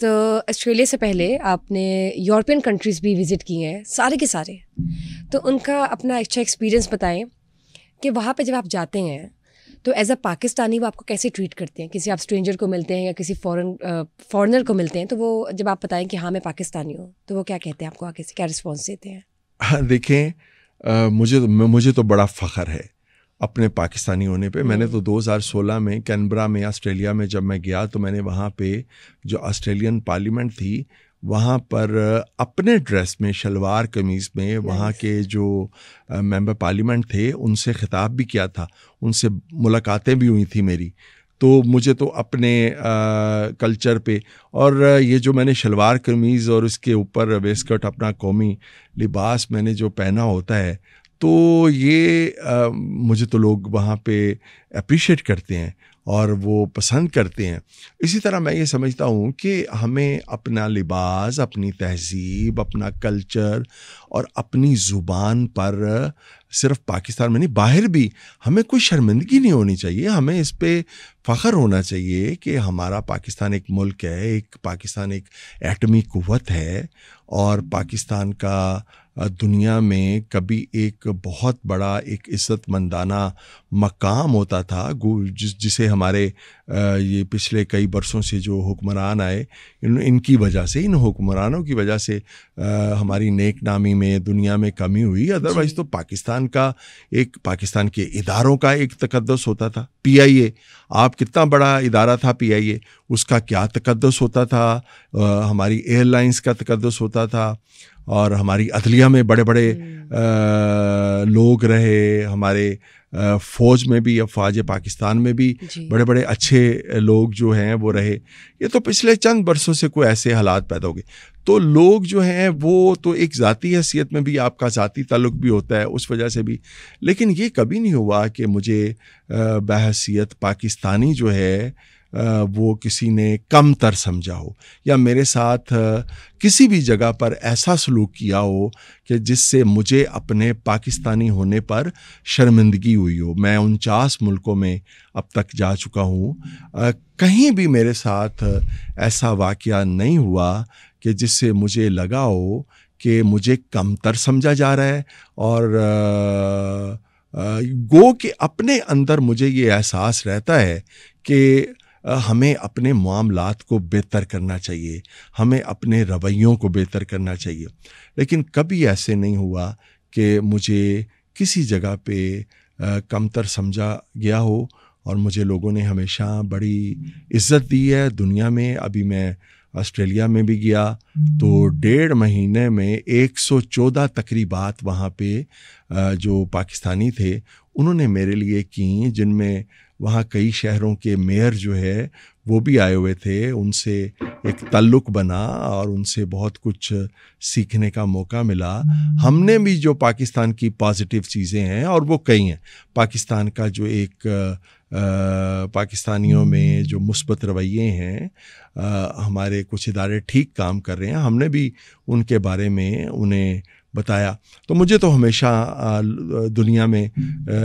तो ऑस्ट्रेलिया से पहले आपने यूरोपियन कंट्रीज़ भी विज़िट किए हैं सारे के सारे तो उनका अपना अच्छा एक्सपीरियंस बताएं कि वहाँ पे जब आप जाते हैं तो एज अ पाकिस्तानी वो आपको कैसे ट्रीट करते हैं किसी आप स्ट्रेंजर को मिलते हैं या किसी फॉरन फॉरनर को मिलते हैं तो वो जब आप बताएं कि हाँ मैं पाकिस्तानी हूँ तो वो क्या कहते हैं आपको आगे से क्या रिस्पॉन्स देते हैं हाँ देखें मुझे मुझे तो बड़ा फ़ख्र है अपने पाकिस्तानी होने पे मैंने हम्म। तो 2016 में कैनबरा में ऑस्ट्रेलिया में जब मैं गया तो मैंने वहाँ पे जो ऑस्ट्रेलियन पार्लियामेंट थी वहाँ पर अपने ड्रेस में शलवार कमीज़ में वहाँ के जो मेंबर पार्लियामेंट थे उनसे ख़िताब भी किया था उनसे मुलाकातें भी हुई थी मेरी तो मुझे तो अपने आ, कल्चर पे और ये जो मैंने शलवार कमीज़ और उसके ऊपर वेस्कट अपना कौमी लिबास मैंने जो पहना होता है तो ये आ, मुझे तो लोग वहाँ पे अप्रिशिएट करते हैं और वो पसंद करते हैं इसी तरह मैं ये समझता हूँ कि हमें अपना लिबास अपनी तहजीब अपना कल्चर और अपनी ज़ुबान पर सिर्फ पाकिस्तान में नहीं बाहर भी हमें कोई शर्मिंदगी नहीं होनी चाहिए हमें इस पर फ़ख्र होना चाहिए कि हमारा पाकिस्तान एक मुल्क है एक पाकिस्तान एक एटमी कवत है और पाकिस्तान का दुनिया में कभी एक बहुत बड़ा एक इज्जतमंदाना मकाम होता था जिस जिसे हमारे ये पिछले कई बरसों से जो हुक्मरान आए इन इनकी वजह से इन हुक्मरानों की वजह से हमारी नेक नामी में दुनिया में कमी हुई अदरवाइज़ तो पाकिस्तान का एक पाकिस्तान के इदारों का एक तकदस होता था पीआईए आप कितना बड़ा इदारा था पीआईए उसका क्या तकदस होता था हमारी एयरलाइंस का तकदस होता था और हमारी अदलिया में बड़े बड़े हम्म। लोग रहे हमारे फ़ौज में भी फौज पाकिस्तान में भी बड़े बड़े अच्छे लोग जो हैं वो रहे ये तो पिछले चंद बरसों से कोई ऐसे हालात पैदा हो गए तो लोग जो हैं वो तो एक ज़ाती हैसियत में भी आपका ज़ाती ताल्लुक भी होता है उस वजह से भी लेकिन ये कभी नहीं हुआ कि मुझे बहसीत पाकिस्तानी जो है वो किसी ने कम तर समझा हो या मेरे साथ किसी भी जगह पर ऐसा सलूक किया हो कि जिससे मुझे अपने पाकिस्तानी होने पर शर्मिंदगी हुई हो मैं उनचास मुल्कों में अब तक जा चुका हूँ कहीं भी मेरे साथ ऐसा वाक़ नहीं हुआ कि जिससे मुझे लगा हो कि मुझे कमतर समझा जा रहा है और आ, आ, गो के अपने अंदर मुझे ये एहसास रहता है कि हमें अपने मामला को बेहतर करना चाहिए हमें अपने रवैयों को बेहतर करना चाहिए लेकिन कभी ऐसे नहीं हुआ कि मुझे किसी जगह पे कमतर समझा गया हो और मुझे लोगों ने हमेशा बड़ी इज्जत दी है दुनिया में अभी मैं ऑस्ट्रेलिया में भी गया तो डेढ़ महीने में 114 तकरीबात वहाँ पे जो पाकिस्तानी थे उन्होंने मेरे लिए की जिनमें वहाँ कई शहरों के मेयर जो है वो भी आए हुए थे उनसे एक तल्लुक बना और उनसे बहुत कुछ सीखने का मौका मिला हमने भी जो पाकिस्तान की पॉजिटिव चीज़ें हैं और वो कई हैं पाकिस्तान का जो एक आ, पाकिस्तानियों में जो मुस्बत रवैये हैं आ, हमारे कुछ इदारे ठीक काम कर रहे हैं हमने भी उनके बारे में उन्हें बताया तो मुझे तो हमेशा दुनिया में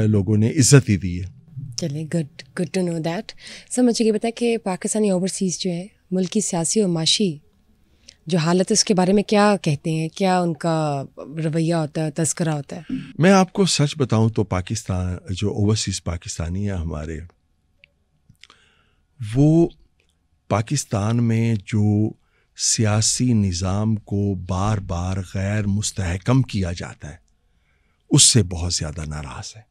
लोगों ने इज़्ज़त ही दी है चलिए good good to know that sir मुझे ये बताया कि पाकिस्तानी ओवरसीज़ जो है मुल्क की सियासी और माशी जो हालत है उसके बारे में क्या कहते हैं क्या उनका रवैया होता है तस्करा होता है मैं आपको सच बताऊं तो पाकिस्तान जो ओवरसीज़ पाकिस्तानी है हमारे वो पाकिस्तान में जो सियासी निज़ाम को बार बार गैर मुस्तहकम किया जाता है उससे बहुत ज़्यादा नाराज़ है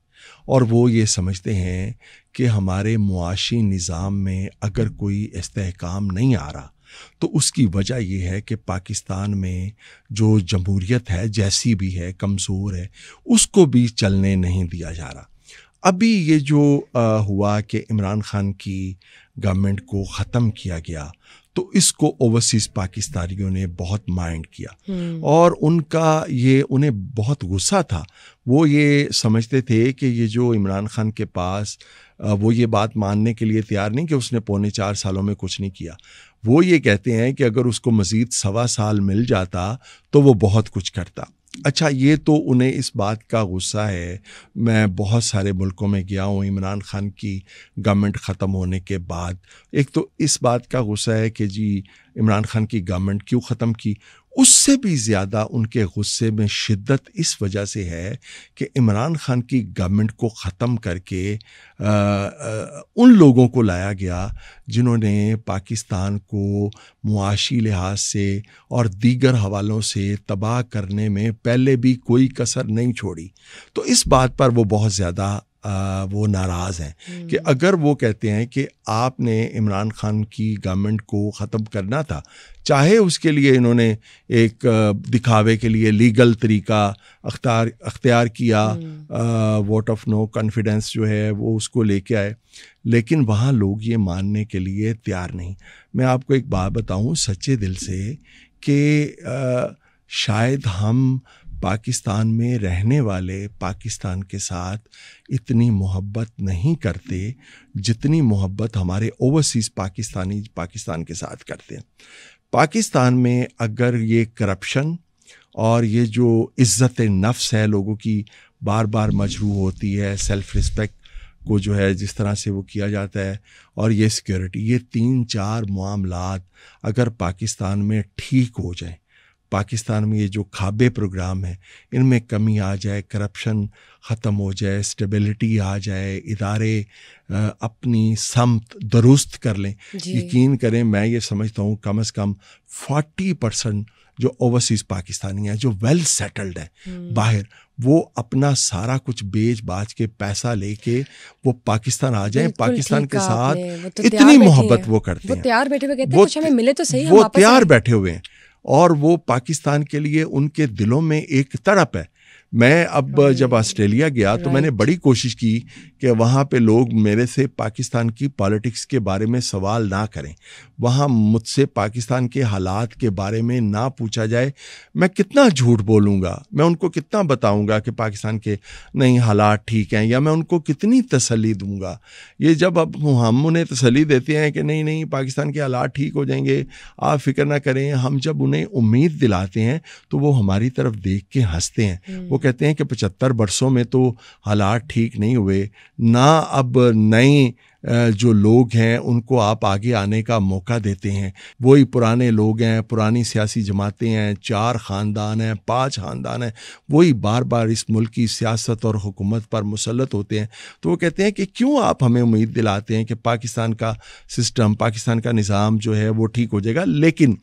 और वो ये समझते हैं कि हमारे मुआशी निज़ाम में अगर कोई इसकाम नहीं आ रहा तो उसकी वजह यह है कि पाकिस्तान में जो जमहूरियत है जैसी भी है कमज़ोर है उसको भी चलने नहीं दिया जा रहा अभी ये जो आ, हुआ कि इमरान खान की गवर्नमेंट को ख़त्म किया गया तो इसको ओवरसीज़ पाकिस्तानियों ने बहुत माइंड किया हम्म। और उनका ये उन्हें बहुत गुस्सा था वो ये समझते थे कि ये जो इमरान खान के पास वो ये बात मानने के लिए तैयार नहीं कि उसने पौने चार सालों में कुछ नहीं किया वो ये कहते हैं कि अगर उसको मज़ीद सवा साल मिल जाता तो वो बहुत कुछ करता अच्छा ये तो उन्हें इस बात का गुस्सा है मैं बहुत सारे मुल्कों में गया हूँ इमरान खान की गवर्नमेंट ख़त्म होने के बाद एक तो इस बात का गुस्सा है कि जी इमरान खान की गवर्नमेंट क्यों ख़त्म की उससे भी ज़्यादा उनके गुस्से में शिद्दत इस वजह से है कि इमरान खान की गवर्नमेंट को ख़त्म करके आ, आ, उन लोगों को लाया गया जिन्होंने पाकिस्तान को मुआशी लिहाज से और दीगर हवालों से तबाह करने में पहले भी कोई कसर नहीं छोड़ी तो इस बात पर वो बहुत ज़्यादा वो नाराज़ हैं कि अगर वो कहते हैं कि आपने इमरान खान की गवर्नमेंट को ख़त्म करना था चाहे उसके लिए इन्होंने एक दिखावे के लिए लीगल तरीका अख्तार अख्तियार किया वोट ऑफ नो कॉन्फिडेंस जो है वो उसको लेके आए लेकिन वहाँ लोग ये मानने के लिए तैयार नहीं मैं आपको एक बात बताऊँ सच्चे दिल से कि शायद हम पाकिस्तान में रहने वाले पाकिस्तान के साथ इतनी मोहब्बत नहीं करते जितनी मोहब्बत हमारे ओवरसीज़ पाकिस्तानी पाकिस्तान के साथ करते हैं पाकिस्तान में अगर ये करप्शन और ये जो इज़्ज़त नफ्स है लोगों की बार बार मजरू होती है सेल्फ़ रिस्पेक्ट को जो है जिस तरह से वो किया जाता है और ये सिक्योरिटी ये तीन चार मामला अगर पाकिस्तान में ठीक हो जाएं पाकिस्तान में ये जो खाबे प्रोग्राम हैं इनमें कमी आ जाए करप्शन ख़त्म हो जाए स्टेबिलिटी आ जाए इदारे अपनी समत दुरुस्त कर लें यकीन करें मैं ये समझता हूँ कम अज़ कम फोर्टी परसेंट जो ओवरसीज़ पाकिस्तानी हैं जो वेल सेटल्ड हैं हम्म। बाहर वो अपना सारा कुछ बेच बाच के पैसा लेके वो पाकिस्तान आ जाए पाकिस्तान के साथ तो इतनी मोहब्बत वो करते हैं वो तैयार बैठे हुए वो तो तैयार बैठे हुए हैं और वो पाकिस्तान के लिए उनके दिलों में एक तड़प है मैं अब जब ऑस्ट्रेलिया गया तो मैंने बड़ी कोशिश की कि वहाँ पे लोग मेरे से पाकिस्तान की पॉलिटिक्स के बारे में सवाल ना करें वहाँ मुझसे पाकिस्तान के हालात के बारे में ना पूछा जाए मैं कितना झूठ बोलूँगा मैं उनको कितना बताऊँगा कि पाकिस्तान के नहीं हालात ठीक हैं या मैं उनको कितनी तसली दूँगा ये जब अब हम उन्हें तसली देते हैं कि नहीं नहीं पाकिस्तान के हालात ठीक हो जाएंगे आप फिक्र ना करें हम जब उन्हें उम्मीद दिलाते हैं तो वो हमारी तरफ देख के हंसते हैं वो hmm. कहते हैं कि पचहत्तर बरसों में तो हालात ठीक नहीं हुए ना अब नए जो लोग हैं उनको आप आगे आने का मौका देते हैं वही पुराने लोग हैं पुरानी सियासी जमातें हैं चार ख़ानदान हैं पांच ख़ानदान हैं वही बार बार इस मुल्क की सियासत और हुकूमत पर मुसलत होते हैं तो वो कहते हैं कि क्यों आप हमें उम्मीद दिलाते हैं कि पाकिस्तान का सिस्टम पाकिस्तान का निज़ाम जो है वो ठीक हो जाएगा लेकिन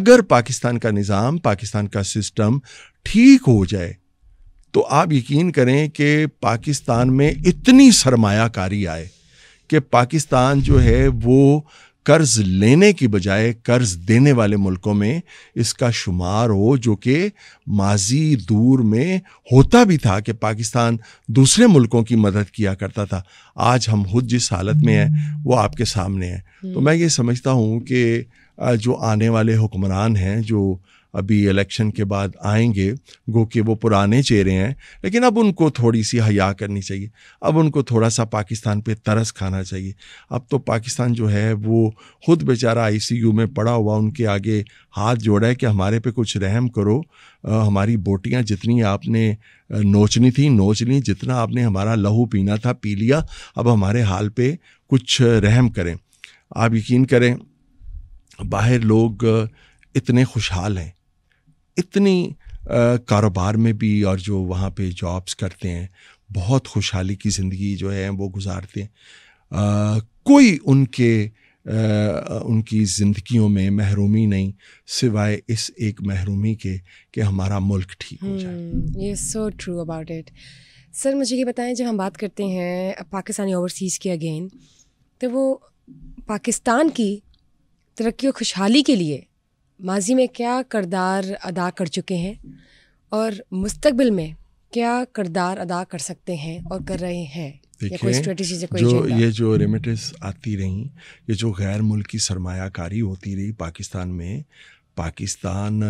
अगर पाकिस्तान का निज़ाम पाकिस्तान का सिस्टम ठीक हो जाए तो आप यकीन करें कि पाकिस्तान में इतनी सरमायाकारी आए कि पाकिस्तान जो है वो कर्ज लेने की बजाय कर्ज देने वाले मुल्कों में इसका शुमार हो जो कि माजी दूर में होता भी था कि पाकिस्तान दूसरे मुल्कों की मदद किया करता था आज हम खुद जिस हालत में हैं वो आपके सामने है तो हम्म। मैं ये समझता हूँ कि जो आने वाले हुक्मरान हैं जो अभी इलेक्शन के बाद आएंगे गो के वो पुराने चेहरे हैं लेकिन अब उनको थोड़ी सी हया करनी चाहिए अब उनको थोड़ा सा पाकिस्तान पे तरस खाना चाहिए अब तो पाकिस्तान जो है वो खुद बेचारा आईसीयू में पड़ा हुआ उनके आगे हाथ जोड़ा है कि हमारे पे कुछ रहम करो आ, हमारी बोटियाँ जितनी आपने नोचनी थी नोच ली जितना आपने हमारा लहू पीना था पी लिया अब हमारे हाल पे कुछ रहम करें आप यकीन करें बाहर लोग इतने खुशहाल हैं इतनी कारोबार में भी और जो वहाँ पे जॉब्स करते हैं बहुत खुशहाली की ज़िंदगी जो है वो गुजारते हैं आ, कोई उनके आ, उनकी ज़िंदगियों में महरूमी नहीं सिवाय इस एक महरूमी के कि हमारा मुल्क ठीक हो जाए हम्म, ये so true about it sir मुझे ये बताएं जब हम बात करते हैं पाकिस्तानी ओवरसीज़ के अगेन तो वो पाकिस्तान की तरक्की और खुशहाली के लिए माजी में क्या करदार अदा कर चुके हैं और मुस्तबिल में क्या करदार अदा कर सकते हैं और कर रहे हैं देखिए जो ये जो रेमिटेंस आती रही ये जो गैर मुल्की सरमाकारी होती रही पाकिस्तान में पाकिस्तान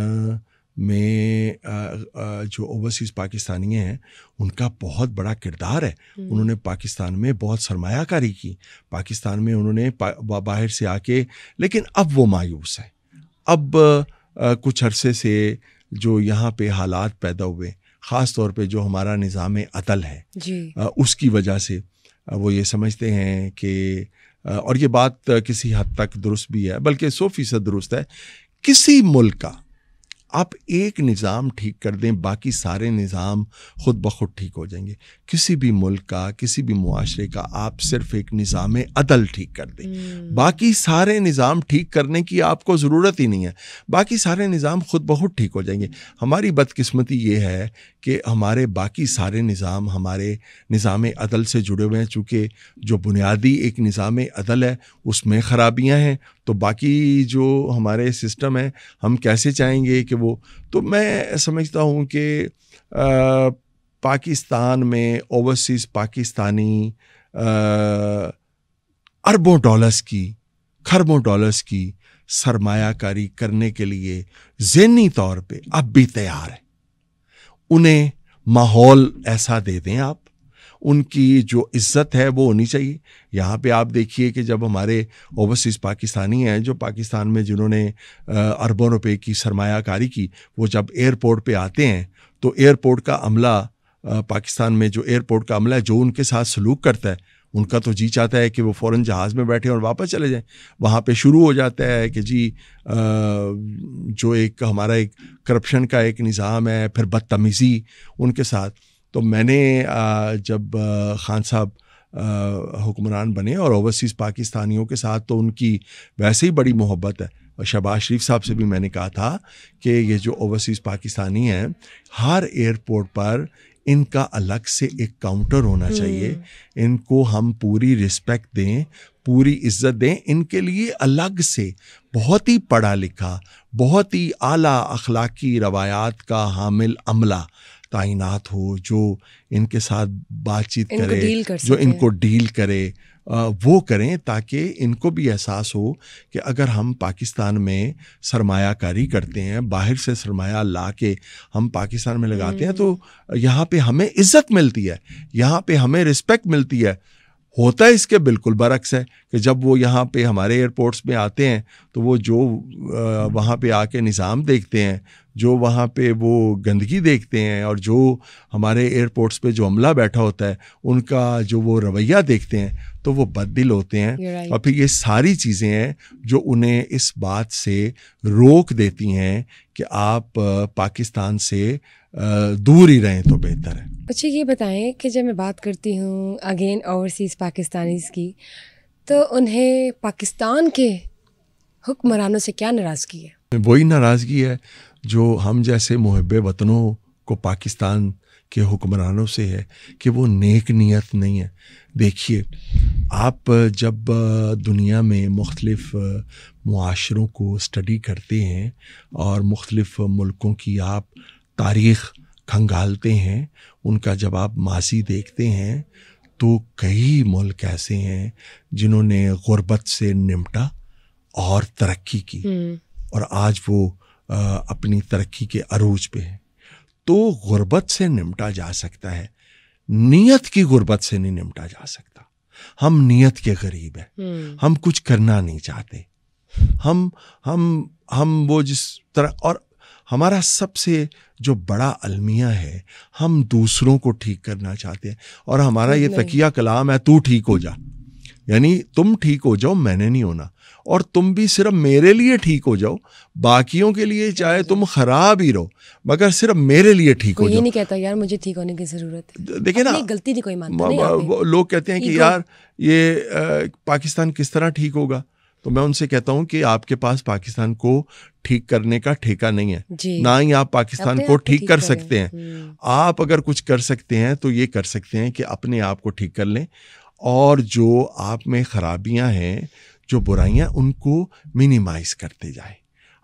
में जो ओवरसीज़ पाकिस्तानी हैं उनका बहुत बड़ा किरदार है उन्होंने पाकिस्तान में बहुत सरमायाकारी की पाकिस्तान में उन्होंने बाहर से आके लेकिन अब वो मायूस है अब कुछ अरसे से जो यहाँ पे हालात पैदा हुए ख़ास तौर पे जो हमारा निज़ाम अतल है जी। उसकी वजह से वो ये समझते हैं कि और ये बात किसी हद तक दुरुस्त भी है बल्कि सौ फीसद दुरुस्त है किसी मुल्क का आप एक निज़ाम ठीक कर दें बाकी सारे निज़ाम ख़ुद ब खुद ठीक हो जाएंगे किसी भी मुल्क का किसी भी माशरे का आप सिर्फ एक निज़ाम अदल ठीक कर दें हम्म। बाकी सारे निज़ाम ठीक करने की आपको ज़रूरत ही नहीं है बाकी सारे निज़ाम ख़ुद ब खुद ठीक हो जाएंगे हमारी बदकस्मती ये है कि हमारे बाकी सारे निज़ाम हमारे निज़ाम अदल से जुड़े हुए हैं चूँकि जो बुनियादी एक निज़ाम अदल है उसमें ख़राबियाँ हैं तो बाकी जो हमारे सिस्टम है हम कैसे चाहेंगे कि वो तो मैं समझता हूँ कि पाकिस्तान में ओवरसीज़ पाकिस्तानी अरबों डॉलर्स की खरबों डॉलर्स की सरमायाकारी करने के लिए जहनी तौर पे अब भी तैयार है उन्हें माहौल ऐसा दे दें आप उनकी जो इज्जत है वो होनी चाहिए यहाँ पे आप देखिए कि जब हमारे ओवरसीज़ पाकिस्तानी हैं जो पाकिस्तान में जिन्होंने अरबों रुपए की सरमाकारी की वो जब एयरपोर्ट पे आते हैं तो एयरपोर्ट का अमला पाकिस्तान में जो एयरपोर्ट का अमला है जो उनके साथ सलूक करता है उनका तो जी चाहता है कि वो फ़ौर जहाज़ में बैठे और वापस चले जाएं वहाँ पे शुरू हो जाता है कि जी आ, जो एक हमारा एक करप्शन का एक निज़ाम है फिर बदतमीज़ी उनके साथ तो मैंने जब खान साहब हुक्मरान बने और ओवरसीज़ पाकिस्तानियों के साथ तो उनकी वैसे ही बड़ी मोहब्बत है और शहबाज शरीफ साहब से भी मैंने कहा था कि ये जो ओवरसीज़ पाकिस्तानी हैं हर एयरपोर्ट पर इनका अलग से एक काउंटर होना हम्म। चाहिए इनको हम पूरी रिस्पेक्ट दें पूरी इज्जत दें इनके लिए अलग से बहुत ही पढ़ा लिखा बहुत ही आला अखलाकी रवायात का हामिल अमला कायनात हो जो इनके साथ बातचीत करे कर जो इनको डील करे वो करें ताकि इनको भी एहसास हो कि अगर हम पाकिस्तान में सरमायाकारी करते हैं बाहर से सरमाया ला के हम पाकिस्तान में लगाते हैं हम्म। तो यहाँ पे हमें इज्जत मिलती है यहाँ पे हमें रिस्पेक्ट मिलती है होता है इसके बिल्कुल बरक्स है कि जब वो यहाँ पे हमारे एयरपोर्ट्स में आते हैं तो वो जो वहाँ पे आके निज़ाम देखते हैं जो वहाँ पे वो गंदगी देखते हैं और जो हमारे एयरपोर्ट्स पे जो अमला बैठा होता है उनका जो वो रवैया देखते हैं तो वो बददिल होते हैं right. और फिर ये सारी चीज़ें हैं जो उन्हें इस बात से रोक देती हैं कि आप पाकिस्तान से दूर ही रहें तो बेहतर है अच्छा ये बताएं कि जब मैं बात करती हूँ अगेन ओवरसीज़ पाकिस्तानीज़ की तो उन्हें पाकिस्तान के हुक्मरानों से क्या नाराज़गी है वही नाराज़गी है जो हम जैसे मुहब वतनों को पाकिस्तान के हुक्मरानों से है कि वो नेक नीयत नहीं है देखिए आप जब दुनिया में मुख्तलफ़ माशरों को स्टडी करते हैं और मुख्तलफ़ मुल्कों की आप तारीख़ खंगालते हैं उनका जब आप माजी देखते हैं तो कई मुल्क ऐसे हैं जिन्होंने गुरबत से निमटा और तरक्की की हम्म। और आज वो अपनी तरक्की के अरूज पे है तो गुर्बत से निपटा जा सकता है नीयत की गुर्बत से नहीं निपटा जा सकता हम नीयत के गरीब हैं हम्म। हम कुछ करना नहीं चाहते हम हम हम वो जिस तरह और हमारा सबसे जो बड़ा अलमिया है हम दूसरों को ठीक करना चाहते हैं और हमारा ये तकिया कलाम है तू ठीक हो जा यानी तुम ठीक हो जाओ मैंने नहीं होना और तुम भी सिर्फ मेरे लिए ठीक हो जाओ बाकियों के लिए चाहे तुम खराब ही रहो मगर सिर्फ मेरे लिए ठीक हो जाओ नहीं कहता यार मुझे ठीक होने की जरूरत है देखिए ना गलती नहीं कोई मानता नहीं लोग कहते हैं कि यार ये पाकिस्तान किस तरह ठीक होगा तो मैं उनसे कहता हूं कि आपके पास पाकिस्तान को ठीक करने का ठेका नहीं है ना ही आप पाकिस्तान को ठीक कर सकते हैं हम्म। आप अगर कुछ कर सकते हैं तो ये कर सकते हैं कि अपने आप को ठीक कर लें और जो आप में खराबियां हैं जो बुराइयां उनको मिनिमाइज करते जाए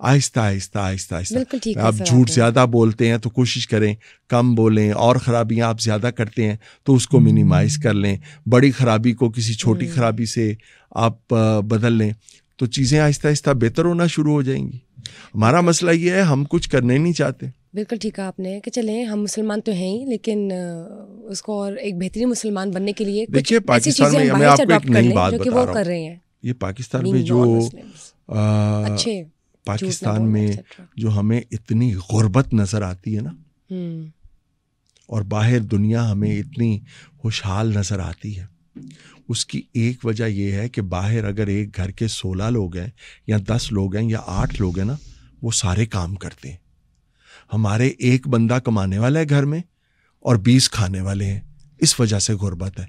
आहिस्ता आहिस्ता आहिस्ता आहिस्ता आप झूठ ज़्यादा बोलते हैं तो कोशिश करें कम बोलें और ख़राबियाँ आप ज़्यादा करते हैं तो उसको मिनिमाइज़ हम्म। कर लें बड़ी ख़राबी को किसी छोटी हम्म। ख़राबी से आप बदल लें तो चीज़ें आहिस्ता आहिस्ता बेहतर होना शुरू हो जाएंगी हमारा मसला ये है हम कुछ करने नहीं चाहते बिल्कुल ठीक है आपने कि चलें हम मुसलमान तो हैं ही लेकिन उसको और एक बेहतरीन मुसलमान बनने के लिए देखिए पाकिस्तान में हमें आपको एक नई बात बता रहा हूँ ये पाकिस्तान में जो पाकिस्तान में जो हमें इतनी गुर्बत नज़र आती है ना हम्म। और बाहर दुनिया हमें हम्म। इतनी खुशहाल नज़र आती है उसकी एक वजह यह है कि बाहर अगर एक घर के सोलह लोग हैं या दस लोग हैं या आठ लोग हैं ना वो सारे काम करते हैं हमारे एक बंदा कमाने वाला है घर में और बीस खाने वाले हैं इस वजह से गुर्बत है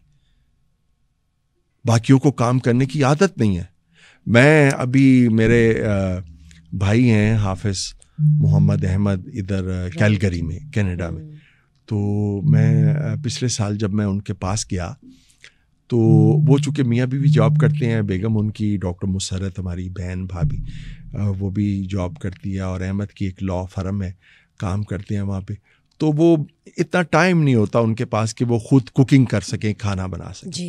बाकियों को काम करने की आदत नहीं है मैं अभी मेरे भाई हैं हाफिज मोहम्मद अहमद इधर कैलगरी में कनाडा में hmm. तो मैं पिछले साल जब मैं उनके पास गया तो वो चूँकि मियाँ भी, भी जॉब करते हैं बेगम उनकी डॉक्टर मुसरत हमारी बहन भाभी वो भी जॉब करती है और अहमद की एक लॉ फर्म है काम करते हैं वहाँ पे तो वो इतना टाइम नहीं होता उनके पास कि वो खुद कुकिंग कर सकें खाना बना सकें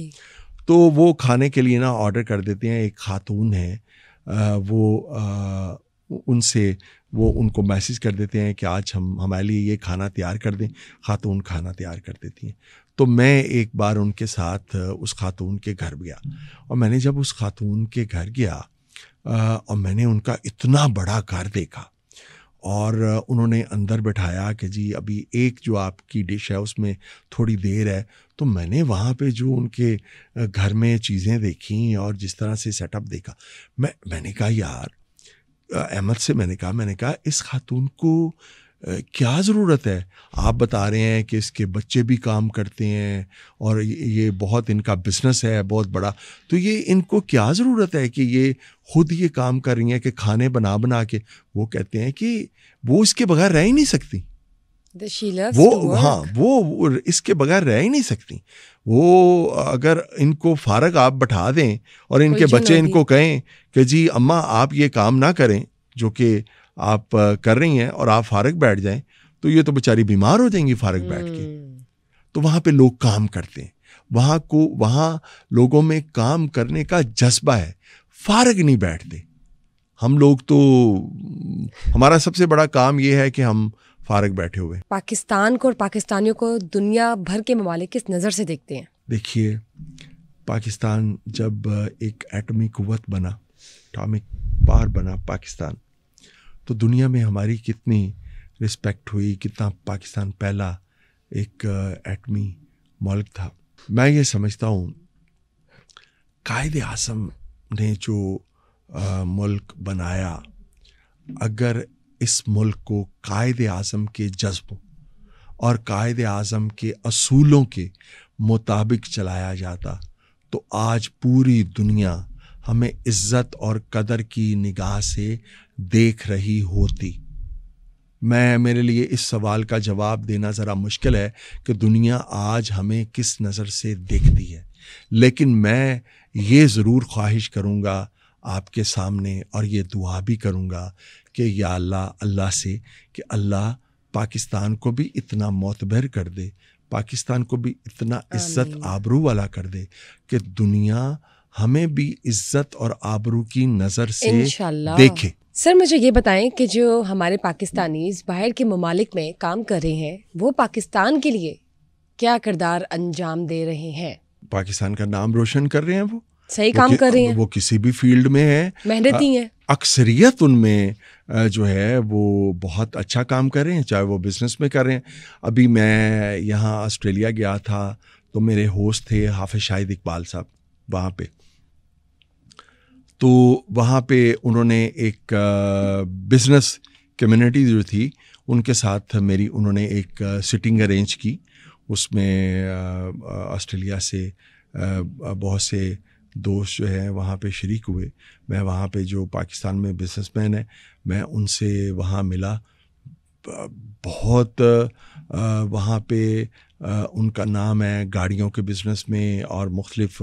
तो वो खाने के लिए ना ऑर्डर कर देते हैं एक खातून है वो उनसे वो उनको मैसेज कर देते हैं कि आज हम हमारे लिए ये खाना तैयार कर दें खातून खाना तैयार कर देती हैं तो मैं एक बार उनके साथ उस खातून के घर गया और मैंने जब उस खातून के घर गया और मैंने उनका इतना बड़ा घर देखा और उन्होंने अंदर बैठाया कि जी अभी एक जो आपकी डिश है उसमें थोड़ी देर है तो मैंने वहाँ पे जो उनके घर में चीज़ें देखी और जिस तरह से सेटअप देखा मैं मैंने कहा यार अहमद से मैंने कहा मैंने कहा इस खातून को क्या ज़रूरत है आप बता रहे हैं कि इसके बच्चे भी काम करते हैं और ये बहुत इनका बिजनेस है बहुत बड़ा तो ये इनको क्या ज़रूरत है कि ये खुद ये काम कर रही हैं कि खाने बना बना के वो कहते हैं कि वो इसके बगैर रह ही नहीं सकती वो हाँ वो इसके बगैर रह ही नहीं सकती वो अगर इनको फारग आप बैठा दें और इनके बच्चे इनको कहें कि जी अम्मा आप ये काम ना करें जो कि आप कर रही हैं और आप फारग बैठ जाएं तो ये तो बेचारी बीमार हो जाएंगी फारग बैठ के हम्म। तो वहाँ पे लोग काम करते हैं वहाँ को वहाँ लोगों में काम करने का जज्बा है फारग नहीं बैठते हम लोग तो हमारा सबसे बड़ा काम ये है कि हम फारग बैठे हुए पाकिस्तान को और पाकिस्तानियों को दुनिया भर के ममालिक किस नज़र से देखते हैं देखिए पाकिस्तान जब एक एटमी कुत बना एटॉमिक पार बना पाकिस्तान तो दुनिया में हमारी कितनी रिस्पेक्ट हुई कितना पाकिस्तान पहला एक एटमी मॉलिक था मैं ये समझता हूँ कायद आसम ने जो मुल्क बनाया अगर इस मुल्क को कायद आज़म के जज्बों और कायद आज़म के असूलों के मुताबिक चलाया जाता तो आज पूरी दुनिया हमें इज्जत और कदर की निगाह से देख रही होती मैं मेरे लिए इस सवाल का जवाब देना ज़रा मुश्किल है कि दुनिया आज हमें किस नज़र से देखती है लेकिन मैं ये ज़रूर ख्वाहिश करूँगा आपके सामने और ये दुआ भी करूँगा कि या अल्लाह अल्लाह से कि अल्लाह पाकिस्तान को भी इतना मोतबर कर दे पाकिस्तान को भी इतना इज्जत आबरू वाला कर दे कि दुनिया हमें भी इज्जत और आबरू की नज़र से देखे सर मुझे ये बताएं कि जो हमारे पाकिस्तानीज बाहर के ममालिक में काम कर रहे हैं वो पाकिस्तान के लिए क्या किरदार अंजाम दे रहे हैं पाकिस्तान का नाम रोशन कर रहे हैं वो सही काम कर रहे हैं वो किसी भी फील्ड में है मेहनती है अक्सरियत उनमें जो है वो बहुत अच्छा काम कर रहे हैं चाहे वो बिजनेस में कर रहे हैं अभी मैं यहाँ ऑस्ट्रेलिया गया था तो मेरे होस्ट थे हाफिज शाहिद इकबाल साहब वहाँ पे तो वहाँ पे उन्होंने एक बिजनेस कम्युनिटी जो थी उनके साथ मेरी उन्होंने एक सिटिंग अरेंज की उसमें ऑस्ट्रेलिया से बहुत से दोस्त जो हैं वहाँ पे शरीक हुए मैं वहाँ पे जो पाकिस्तान में बिजनेसमैन है मैं उनसे वहाँ मिला बहुत वहाँ पे उनका नाम है गाड़ियों के बिज़नेस में और मुख्तलफ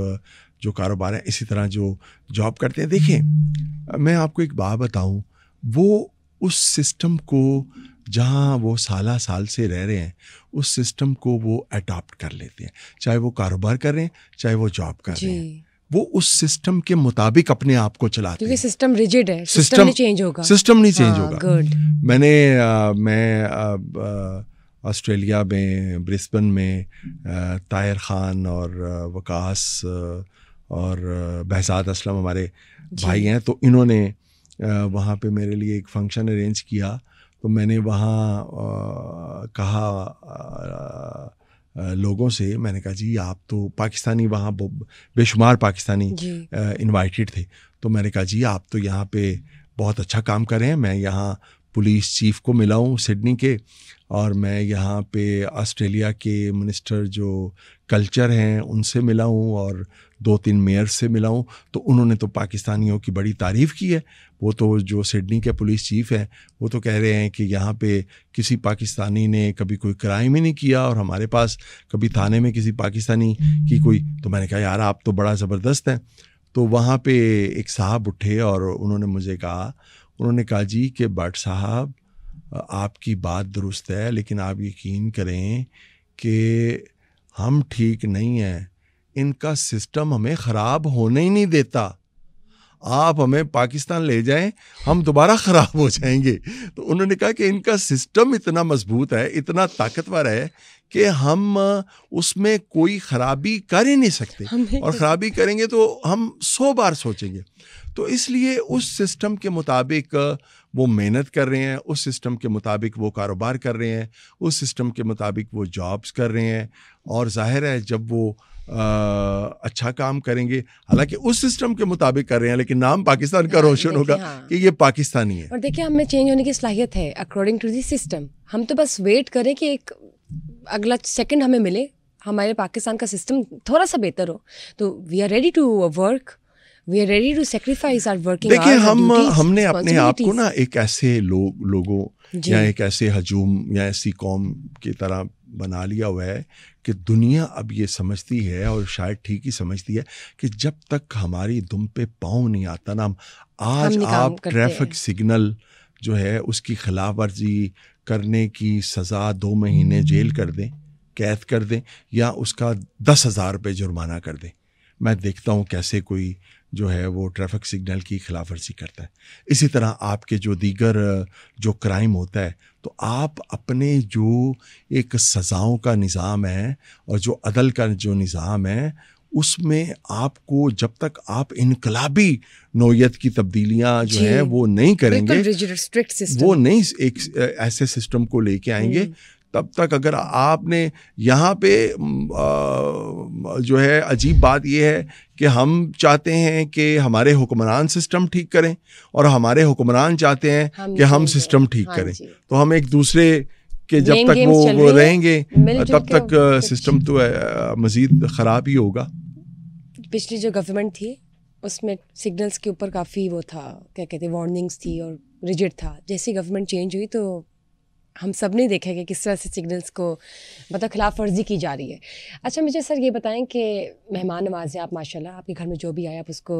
जो कारोबार है इसी तरह जो जॉब करते हैं देखें मैं आपको एक बात बताऊं वो उस सिस्टम को जहाँ वो साला साल से रह रहे हैं उस सिस्टम को वो अडॉप्ट कर लेते हैं चाहे वो कारोबार कर रहे हैं चाहे वो जॉब कर रहे हैं वो उस सिस्टम के मुताबिक अपने आप को चलाते क्योंकि सिस्टम रिजिड है सिस्टम नहीं चेंज होगा सिस्टम नहीं चेंज हाँ, होगा मैंने मैं ऑस्ट्रेलिया में ब्रिस्बन में तायर खान और वकास आ, और बहसात असलम हमारे भाई हैं तो इन्होंने वहाँ पे मेरे लिए एक फंक्शन अरेंज किया तो मैंने वहाँ कहा आ, लोगों से मैंने कहा जी आप तो पाकिस्तानी वहाँ बेशुमार पाकिस्तानी इनवाइटेड थे तो मैंने कहा जी आप तो यहाँ पे बहुत अच्छा काम कर रहे हैं मैं यहाँ पुलिस चीफ को मिला हूँ सिडनी के और मैं यहाँ पे ऑस्ट्रेलिया के मिनिस्टर जो कल्चर हैं उनसे मिला हूँ और दो तीन मेयर से मिला हूँ तो उन्होंने तो पाकिस्तानियों की बड़ी तारीफ़ की है वो तो जो सिडनी के पुलिस चीफ हैं वो तो कह रहे हैं कि यहाँ पे किसी पाकिस्तानी ने कभी कोई क्राइम ही नहीं किया और हमारे पास कभी थाने में किसी पाकिस्तानी की कोई तो मैंने कहा यार आप तो बड़ा ज़बरदस्त हैं तो वहाँ पे एक साहब उठे और उन्होंने मुझे कहा उन्होंने कहा जी कि भट्ट साहब आपकी बात दुरुस्त है लेकिन आप यकीन करें कि हम ठीक नहीं हैं इनका सिस्टम हमें खराब होने ही नहीं देता आप हमें पाकिस्तान ले जाएं हम दोबारा ख़राब हो जाएंगे तो उन्होंने कहा कि इनका सिस्टम इतना मजबूत है इतना ताकतवर है कि हम उसमें कोई ख़राबी कर ही नहीं सकते और ख़राबी करेंगे तो हम सौ बार सोचेंगे तो इसलिए उस सिस्टम के मुताबिक वो मेहनत कर रहे हैं उस सिस्टम के मुताबिक वो कारोबार कर रहे हैं उस सिस्टम के मुताबिक वो जॉब्स कर रहे हैं और जाहिर है जब वो आ, अच्छा काम करेंगे हालांकि उस सिस्टम के मुताबिक कर रहे हैं लेकिन नाम पाकिस्तान का हाँ, रोशन होगा हाँ। कि ये पाकिस्तानी है और देखिए हमें चेंज होने की सलाहियत है अकॉर्डिंग टू दी सिस्टम हम तो बस वेट करें कि एक अगला सेकंड हमें मिले हमारे पाकिस्तान का सिस्टम थोड़ा सा बेहतर हो तो we are ready to work we are ready to sacrifice are working देखिए हम हमने अपने आप को ना एक ऐसे लोग लोगों या एक ऐसे हजूम या ऐसी कौम की तरह बना लिया हुआ है कि दुनिया अब ये समझती है और शायद ठीक ही समझती है कि जब तक हमारी दुम पे पाँव नहीं आता ना हम आज आप ट्रैफिक सिग्नल जो है उसकी खिलाफ वर्जी करने की सज़ा दो महीने जेल कर दें कैद कर दें या उसका दस हज़ार रुपये जुर्माना कर दें मैं देखता हूँ कैसे कोई जो है वो ट्रैफिक सिग्नल की खिलाफ वर्जी करता है इसी तरह आपके जो दीगर जो क्राइम होता है तो आप अपने जो एक सज़ाओं का निज़ाम है और जो अदल का जो निज़ाम है उसमें आपको जब तक आप इनकलाबी नोयत की तब्दीलियां जो है वो नहीं करेंगे वो नहीं एक ऐसे सिस्टम को लेके आएंगे हम्म। तब तक अगर आपने यहाँ पे जो है अजीब बात यह है कि हम चाहते हैं कि हमारे हुक्मरान सिस्टम ठीक करें और हमारे हुक्मरान चाहते हैं हाँ कि हम हाँ सिस्टम ठीक हाँ करें तो हम एक दूसरे कि जब तक वो वो रहेंगे तब तक सिस्टम तो मज़ीद ख़राब ही होगा पिछली जो गवर्नमेंट थी उसमें सिग्नल्स के ऊपर काफ़ी वो था क्या कहते वार्निंग्स थी और रिजिड था जैसे गवर्नमेंट चेंज हुई तो हम सब ने देखा है कि किस तरह से सिग्नल्स को मतलब खिलाफ वर्जी की जा रही है अच्छा मुझे सर ये बताएं कि मेहमान नवाज हैं आप माशाल्लाह आपके घर में जो भी आए आप उसको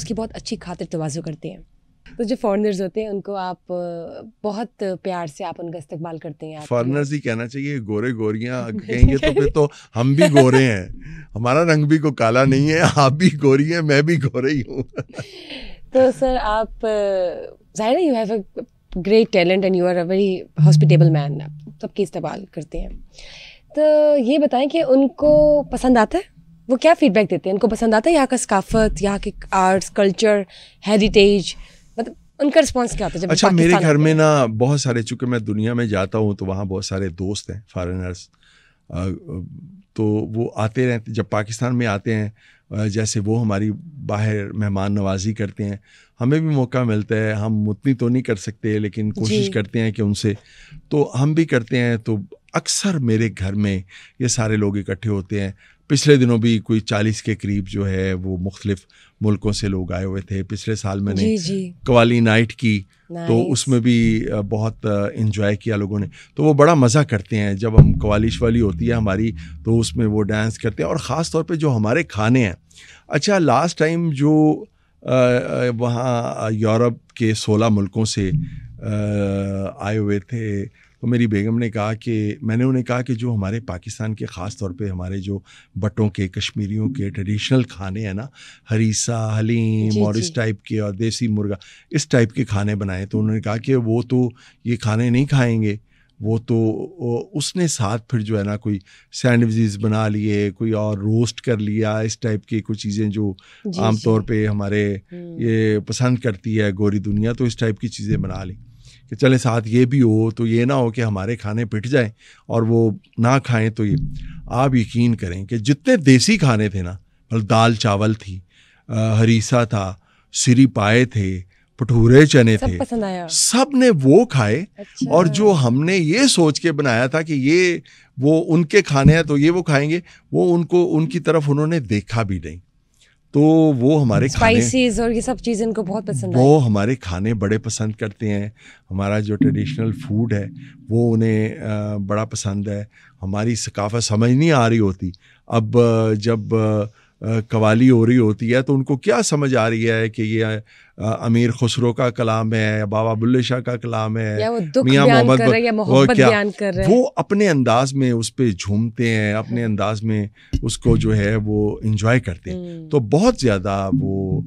उसकी बहुत अच्छी खातिर तोज़ु करते हैं तो जो फॉरनर्स होते हैं उनको आप बहुत प्यार से आप उनका इस्तेमाल करते हैं फॉरनर्स ही कहना चाहिए गोरे गोरियाँ कहेंगे तो फिर तो हम भी गोरे हैं हमारा रंग भी को काला नहीं है आप भी गोरी हैं मैं भी गोरे ही हूँ तो सर आप जाहिर you have great talent and you are a very hospitable man आप सबके इस्तेमाल करते हैं तो ये बताएं कि उनको पसंद आता है वो क्या फीडबैक देते हैं उनको पसंद आता है यहाँ का सकाफत यहाँ के आर्ट्स कल्चर हेरिटेज मतलब उनका रिस्पॉन्स क्या होता है अच्छा मेरे घर में ना बहुत सारे चूँकि मैं दुनिया में जाता हूँ तो वहाँ बहुत सारे दोस्त हैं फॉरेनर्स तो वो आते रहते जब पाकिस्तान में आते हैं जैसे वो हमारी बाहर मेहमान नवाजी करते हैं हमें भी मौका मिलता है हम उतनी तो नहीं कर सकते लेकिन कोशिश करते हैं कि उनसे तो हम भी करते हैं तो अक्सर मेरे घर में ये सारे लोग इकट्ठे होते हैं पिछले दिनों भी कोई चालीस के करीब जो है वो मुख्तलिफ मुल्कों से लोग आए हुए थे पिछले साल मैंने कवाली नाइट की तो उसमें भी बहुत इन्जॉय किया लोगों ने तो वो बड़ा मज़ा करते हैं जब हम कवालिश वाली होती है हमारी तो उसमें वो डांस करते हैं और ख़ास तौर पे जो हमारे खाने हैं अच्छा लास्ट टाइम जो वहाँ यूरोप के सोलह मुल्कों से आए हुए थे तो मेरी बेगम ने कहा कि मैंने उन्हें कहा कि जो हमारे पाकिस्तान के ख़ास तौर पे हमारे जो बटों के कश्मीरियों के ट्रेडिशनल खाने हैं ना हरीसा हलीम और इस टाइप के और देसी मुर्गा इस टाइप के खाने बनाए तो उन्होंने कहा कि वो तो ये खाने नहीं खाएंगे वो तो उसने साथ फिर जो है ना कोई सैंडविचेस बना लिए कोई और रोस्ट कर लिया इस टाइप की कुछ चीज़ें जो आमतौर पे हमारे हम्म। ये पसंद करती है गोरी दुनिया तो इस टाइप की चीज़ें बना ली कि चले साथ ये भी हो तो ये ना हो कि हमारे खाने पिट जाएं और वो ना खाएं तो ये आप यकीन करें कि जितने देसी खाने थे ना मतलब दाल चावल थी हरीसा था सिरी पाए थे भटूरे चने सब थे पसंद आया सब ने वो खाए अच्छा। और जो हमने ये सोच के बनाया था कि ये वो उनके खाने हैं तो ये वो खाएंगे वो उनको उनकी तरफ उन्होंने देखा भी नहीं तो वो हमारे स्पाइसेस और ये सब चीज़ें इनको बहुत पसंद वो हमारे खाने बड़े पसंद करते हैं हमारा जो ट्रेडिशनल फूड है वो उन्हें बड़ा पसंद है हमारी सकाफत समझ नहीं आ रही होती अब जब कवाली हो रही होती है तो उनको क्या समझ आ रही है कि ये अमीर खुसरो का कलाम है या बाबा बुल्ले शाह का कलाम है मियाँ मोहम्मद वो वो अपने अंदाज में उस पर झूमते हैं अपने अंदाज में उसको जो है वो इंजॉय करते हैं हम्म। तो बहुत ज़्यादा वो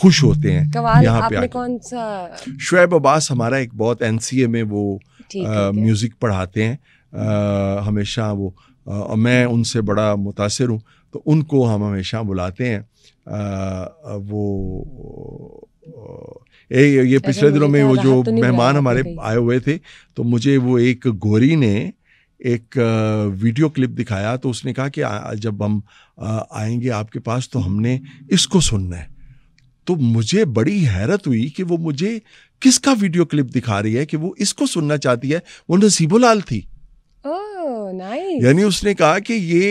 खुश होते हैं यहाँ पे कौन सा शुएब अब्बास हमारा एक बहुत एन में वो म्यूज़िक पढ़ाते हैं हमेशा वो और मैं उनसे बड़ा मुतासर हूँ तो उनको हम हमेशा बुलाते हैं आ, वो ए, ये पिछले दिनों में तो वो जो तो मेहमान हमारे आए हुए थे तो मुझे वो एक गोरी ने एक वीडियो क्लिप दिखाया तो उसने कहा कि जब हम आएंगे आपके पास तो हमने इसको सुनना है तो मुझे बड़ी हैरत हुई कि वो मुझे किसका वीडियो क्लिप दिखा रही है कि वो इसको सुनना चाहती है वो नसीबोलाल थी oh, nice. यानी उसने कहा कि ये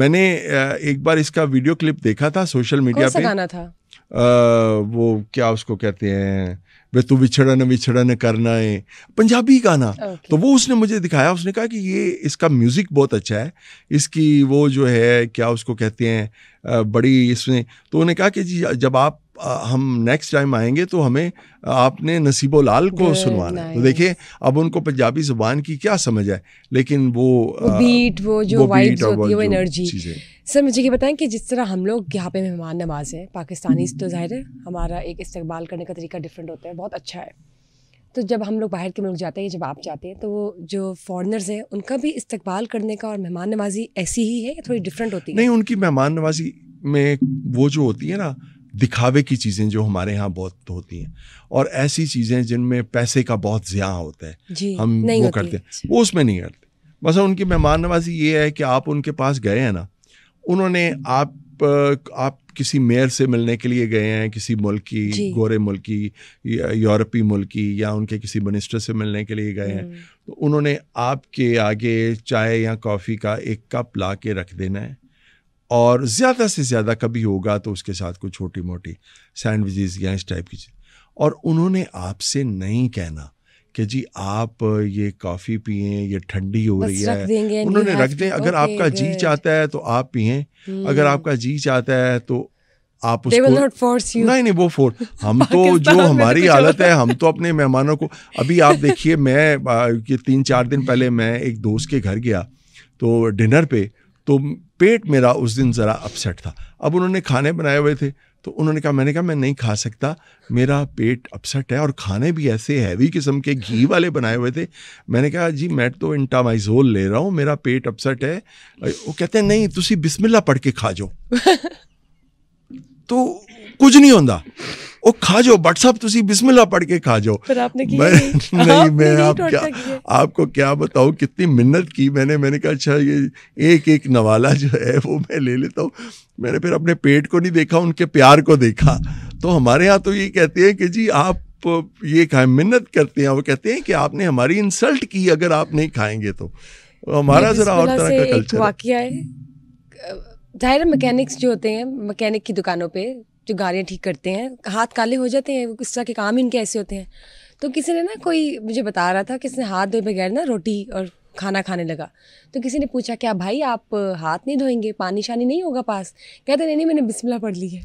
मैंने एक बार इसका वीडियो क्लिप देखा था सोशल मीडिया पे गाना था आ, वो क्या उसको कहते हैं वे तू विछड़न विछड़न करना है पंजाबी गाना okay. तो वो उसने मुझे दिखाया उसने कहा कि ये इसका म्यूज़िक बहुत अच्छा है इसकी वो जो है क्या उसको कहते हैं बड़ी इसमें तो उन्होंने कहा कि जी जब आप हम नेक्स्ट टाइम आएंगे तो हमें आपने नसीबो लाल को सुनवाना है तो देखिए अब उनको पंजाबी जुबान की क्या समझ है लेकिन वो, बीट वो जो वाइट होती है वो एनर्जी सर मुझे ये बताएं कि जिस तरह हम लोग यहाँ पे मेहमान नवाज हैं पाकिस्तानी तो जाहिर है हमारा एक इस्तेमाल करने का तरीका डिफरेंट होता है बहुत अच्छा है तो जब हम लोग बाहर के मुल्क जाते हैं जब आप जाते हैं तो वो जो फॉरेनर्स हैं उनका भी इस्तकबाल करने का और मेहमान नवाजी ऐसी ही है या थोड़ी डिफरेंट होती है नहीं उनकी मेहमान नवाजी में वो जो होती है ना दिखावे की चीज़ें जो हमारे यहाँ बहुत होती हैं और ऐसी चीज़ें जिनमें पैसे का बहुत ज़्या होता है हम वो करते हैं वो उसमें नहीं करते बस उनकी मेहमान नवाजी ये है कि आप उनके पास गए हैं ना उन्होंने आप आप किसी मेयर से मिलने के लिए गए हैं किसी मुल्क की गोरे मुल्क की यूरोपी मुल्क की या उनके किसी मिनिस्टर से मिलने के लिए गए हैं हम्म। तो उन्होंने आपके आगे चाय या कॉफ़ी का एक कप ला के रख देना है और ज़्यादा से ज़्यादा कभी होगा तो उसके साथ कोई छोटी मोटी सैंडविचेस या इस टाइप की चीज़ और उन्होंने आपसे नहीं कहना कि जी आप ये कॉफ़ी पिए ये ठंडी हो रही है उन्होंने रख दें अगर okay, आपका good. जी चाहता है तो आप पिए अगर हम्म। आपका जी चाहता है तो आप उसको नहीं नहीं वो फोर्स हम तो जो तो हमारी हालत है हम तो अपने मेहमानों को अभी आप देखिए मैं ये तीन चार दिन पहले मैं एक दोस्त के घर गया तो डिनर पे तो पेट मेरा उस दिन ज़रा अपसेट था अब उन्होंने खाने बनाए हुए थे तो उन्होंने कहा मैंने कहा मैं नहीं खा सकता मेरा पेट अपसेट है और खाने भी ऐसे हैवी किस्म के घी वाले बनाए हुए थे मैंने कहा जी मैं तो इंटामाइजोल ले रहा हूँ मेरा पेट अपसेट है वो कहते हैं नहीं तुम बिस्मिल्ला पढ़ के खा जाओ तो कुछ नहीं होता ਉਹ ਖਾ ਜਾਓ WhatsApp ਤੁਸੀਂ ਬਿਸਮਿਲ੍ਲਾ ਪੜ ਕੇ ਖਾ ਜਾਓ मैं, नहीं मैं आप क्या आपको क्या बताऊँ कितनी मिन्नत की मैंने मैंने कहा अच्छा ये एक एक नवाला जो है वो मैं ले लेता हूँ मैंने फिर अपने पेट को नहीं देखा उनके प्यार को देखा तो हमारे यहाँ तो ये कहते हैं कि जी आप ये खाए मिन्नत करते हैं वो कहते हैं कि आपने हमारी इंसल्ट की अगर आप नहीं खाएंगे तो हमारा जरा और तरह का कल्चर वाकया है टायर मैकेनिक्स जो होते हैं मैकेनिक की दुकानों पे जो गाड़ियाँ ठीक करते हैं हाथ काले हो जाते हैं इस तरह के काम इनके ऐसे होते हैं तो किसी ने ना कोई मुझे बता रहा था किसी ने हाथ धोए बगैर ना रोटी और खाना खाने लगा तो किसी ने पूछा क्या भाई आप हाथ नहीं धोएंगे पानी शानी नहीं होगा पास कहते नहीं नहीं मैंने बिस्मिल्लाह पढ़ ली है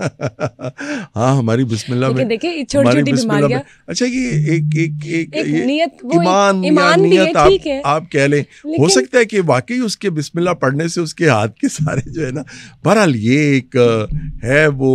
हाँ हमारी बिस्मिल्लाह में देखिए छोटी छोटी में अच्छा ये एक एक एक, एक नियत ईमान ईमान भी है ठीक है आप कह लें हो सकता है कि वाकई उसके बिस्मिल्लाह पढ़ने से उसके हाथ के सारे जो है ना बहरहाल ये एक है वो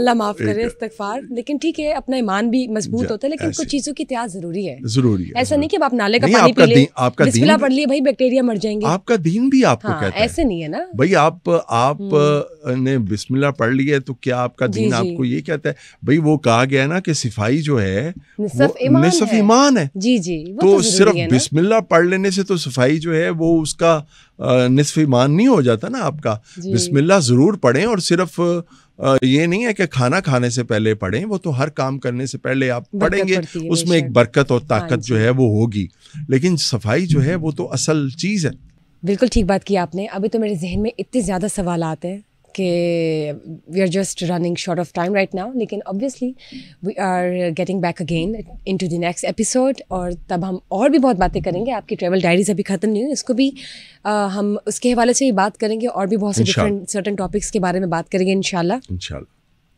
अल्लाह माफ करे इस्तगफार लेकिन ठीक है अपना ईमान भी मजबूत होता है लेकिन कुछ चीजों की तैयार जरूरी है जरूरी है ऐसा नहीं की आप नाले का पानी पी लें आपका बिस्मिल्लाह पढ़ लिए भाई बैक्टीरिया मर जाएंगे आपका दीन भी आपको हाँ, ऐसे नहीं है ना भाई आप हम्म। ने बिस्मिल्लाह पढ़ लिया तो क्या आपका दीन जी, आपको ये कहता है भाई वो कहा गया ना कि सिफाई जो है निसफ ईमान है।, है जी जी तो, तो सिर्फ बिस्मिल्लाह पढ़ लेने से तो सफाई जो है वो उसका निसफ ईमान नहीं हो जाता ना आपका बिस्मिल्लाह ज़रूर पढ़ें और सिर्फ ये नहीं है कि खाना खाने से पहले पढ़ें वो तो हर काम करने से पहले आप पढ़ेंगे उसमें एक बरकत और हाँ ताकत जो है वो होगी लेकिन सफाई जो है वो तो असल चीज़ है बिल्कुल ठीक बात की आपने अभी तो मेरे जहन में इतने ज़्यादा सवाल आते हैं कि we are just running short of time right now लेकिन obviously we are getting back again into the next episode और तब हम और भी बहुत बातें करेंगे आपकी ट्रेवल डायरीज अभी ख़त्म नहीं हुई इसको भी आ, हम उसके हवाले से ही बात करेंगे और भी बहुत से डिफरेंट सर्टन टॉपिक्स के बारे में बात करेंगे इन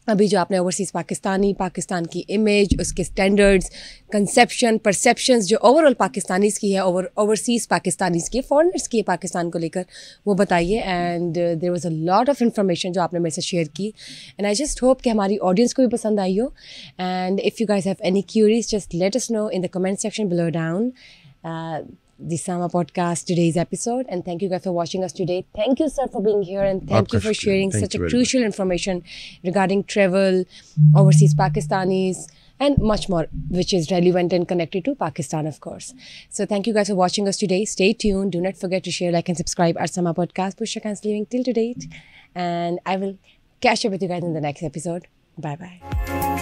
अभी जो आपने ओवरसीज़ पाकिस्तानी पाकिस्तान की इमेज उसके स्टैंडर्ड्स कंसेप्शन परसेप्शंस जो ओवरऑल पाकिस्तानीज़ की है ओवर ओवरसीज़ पाकिस्तानीज़ की फॉरनर्स की है पाकिस्तान को लेकर वो बताइए and there was a lot of information जो आपने मेरे से शेयर की एंड आई जस्ट होप कि हमारी ऑडियंस को भी पसंद आई हो and if you guys have any queries just let us know in the comment section below down the Sama podcast today's episode. And thank you guys for watching us today. Thank you, sir, for being here. And thank you for sharing thank such a crucial much. information regarding travel, overseas Pakistanis, and much more, which is relevant and connected to Pakistan, of course. So thank you guys for watching us today. Stay tuned. Do not forget to share, like, and subscribe our Sama podcast. Push your Khan's leaving till today, And I will catch up with you guys in the next episode. Bye bye.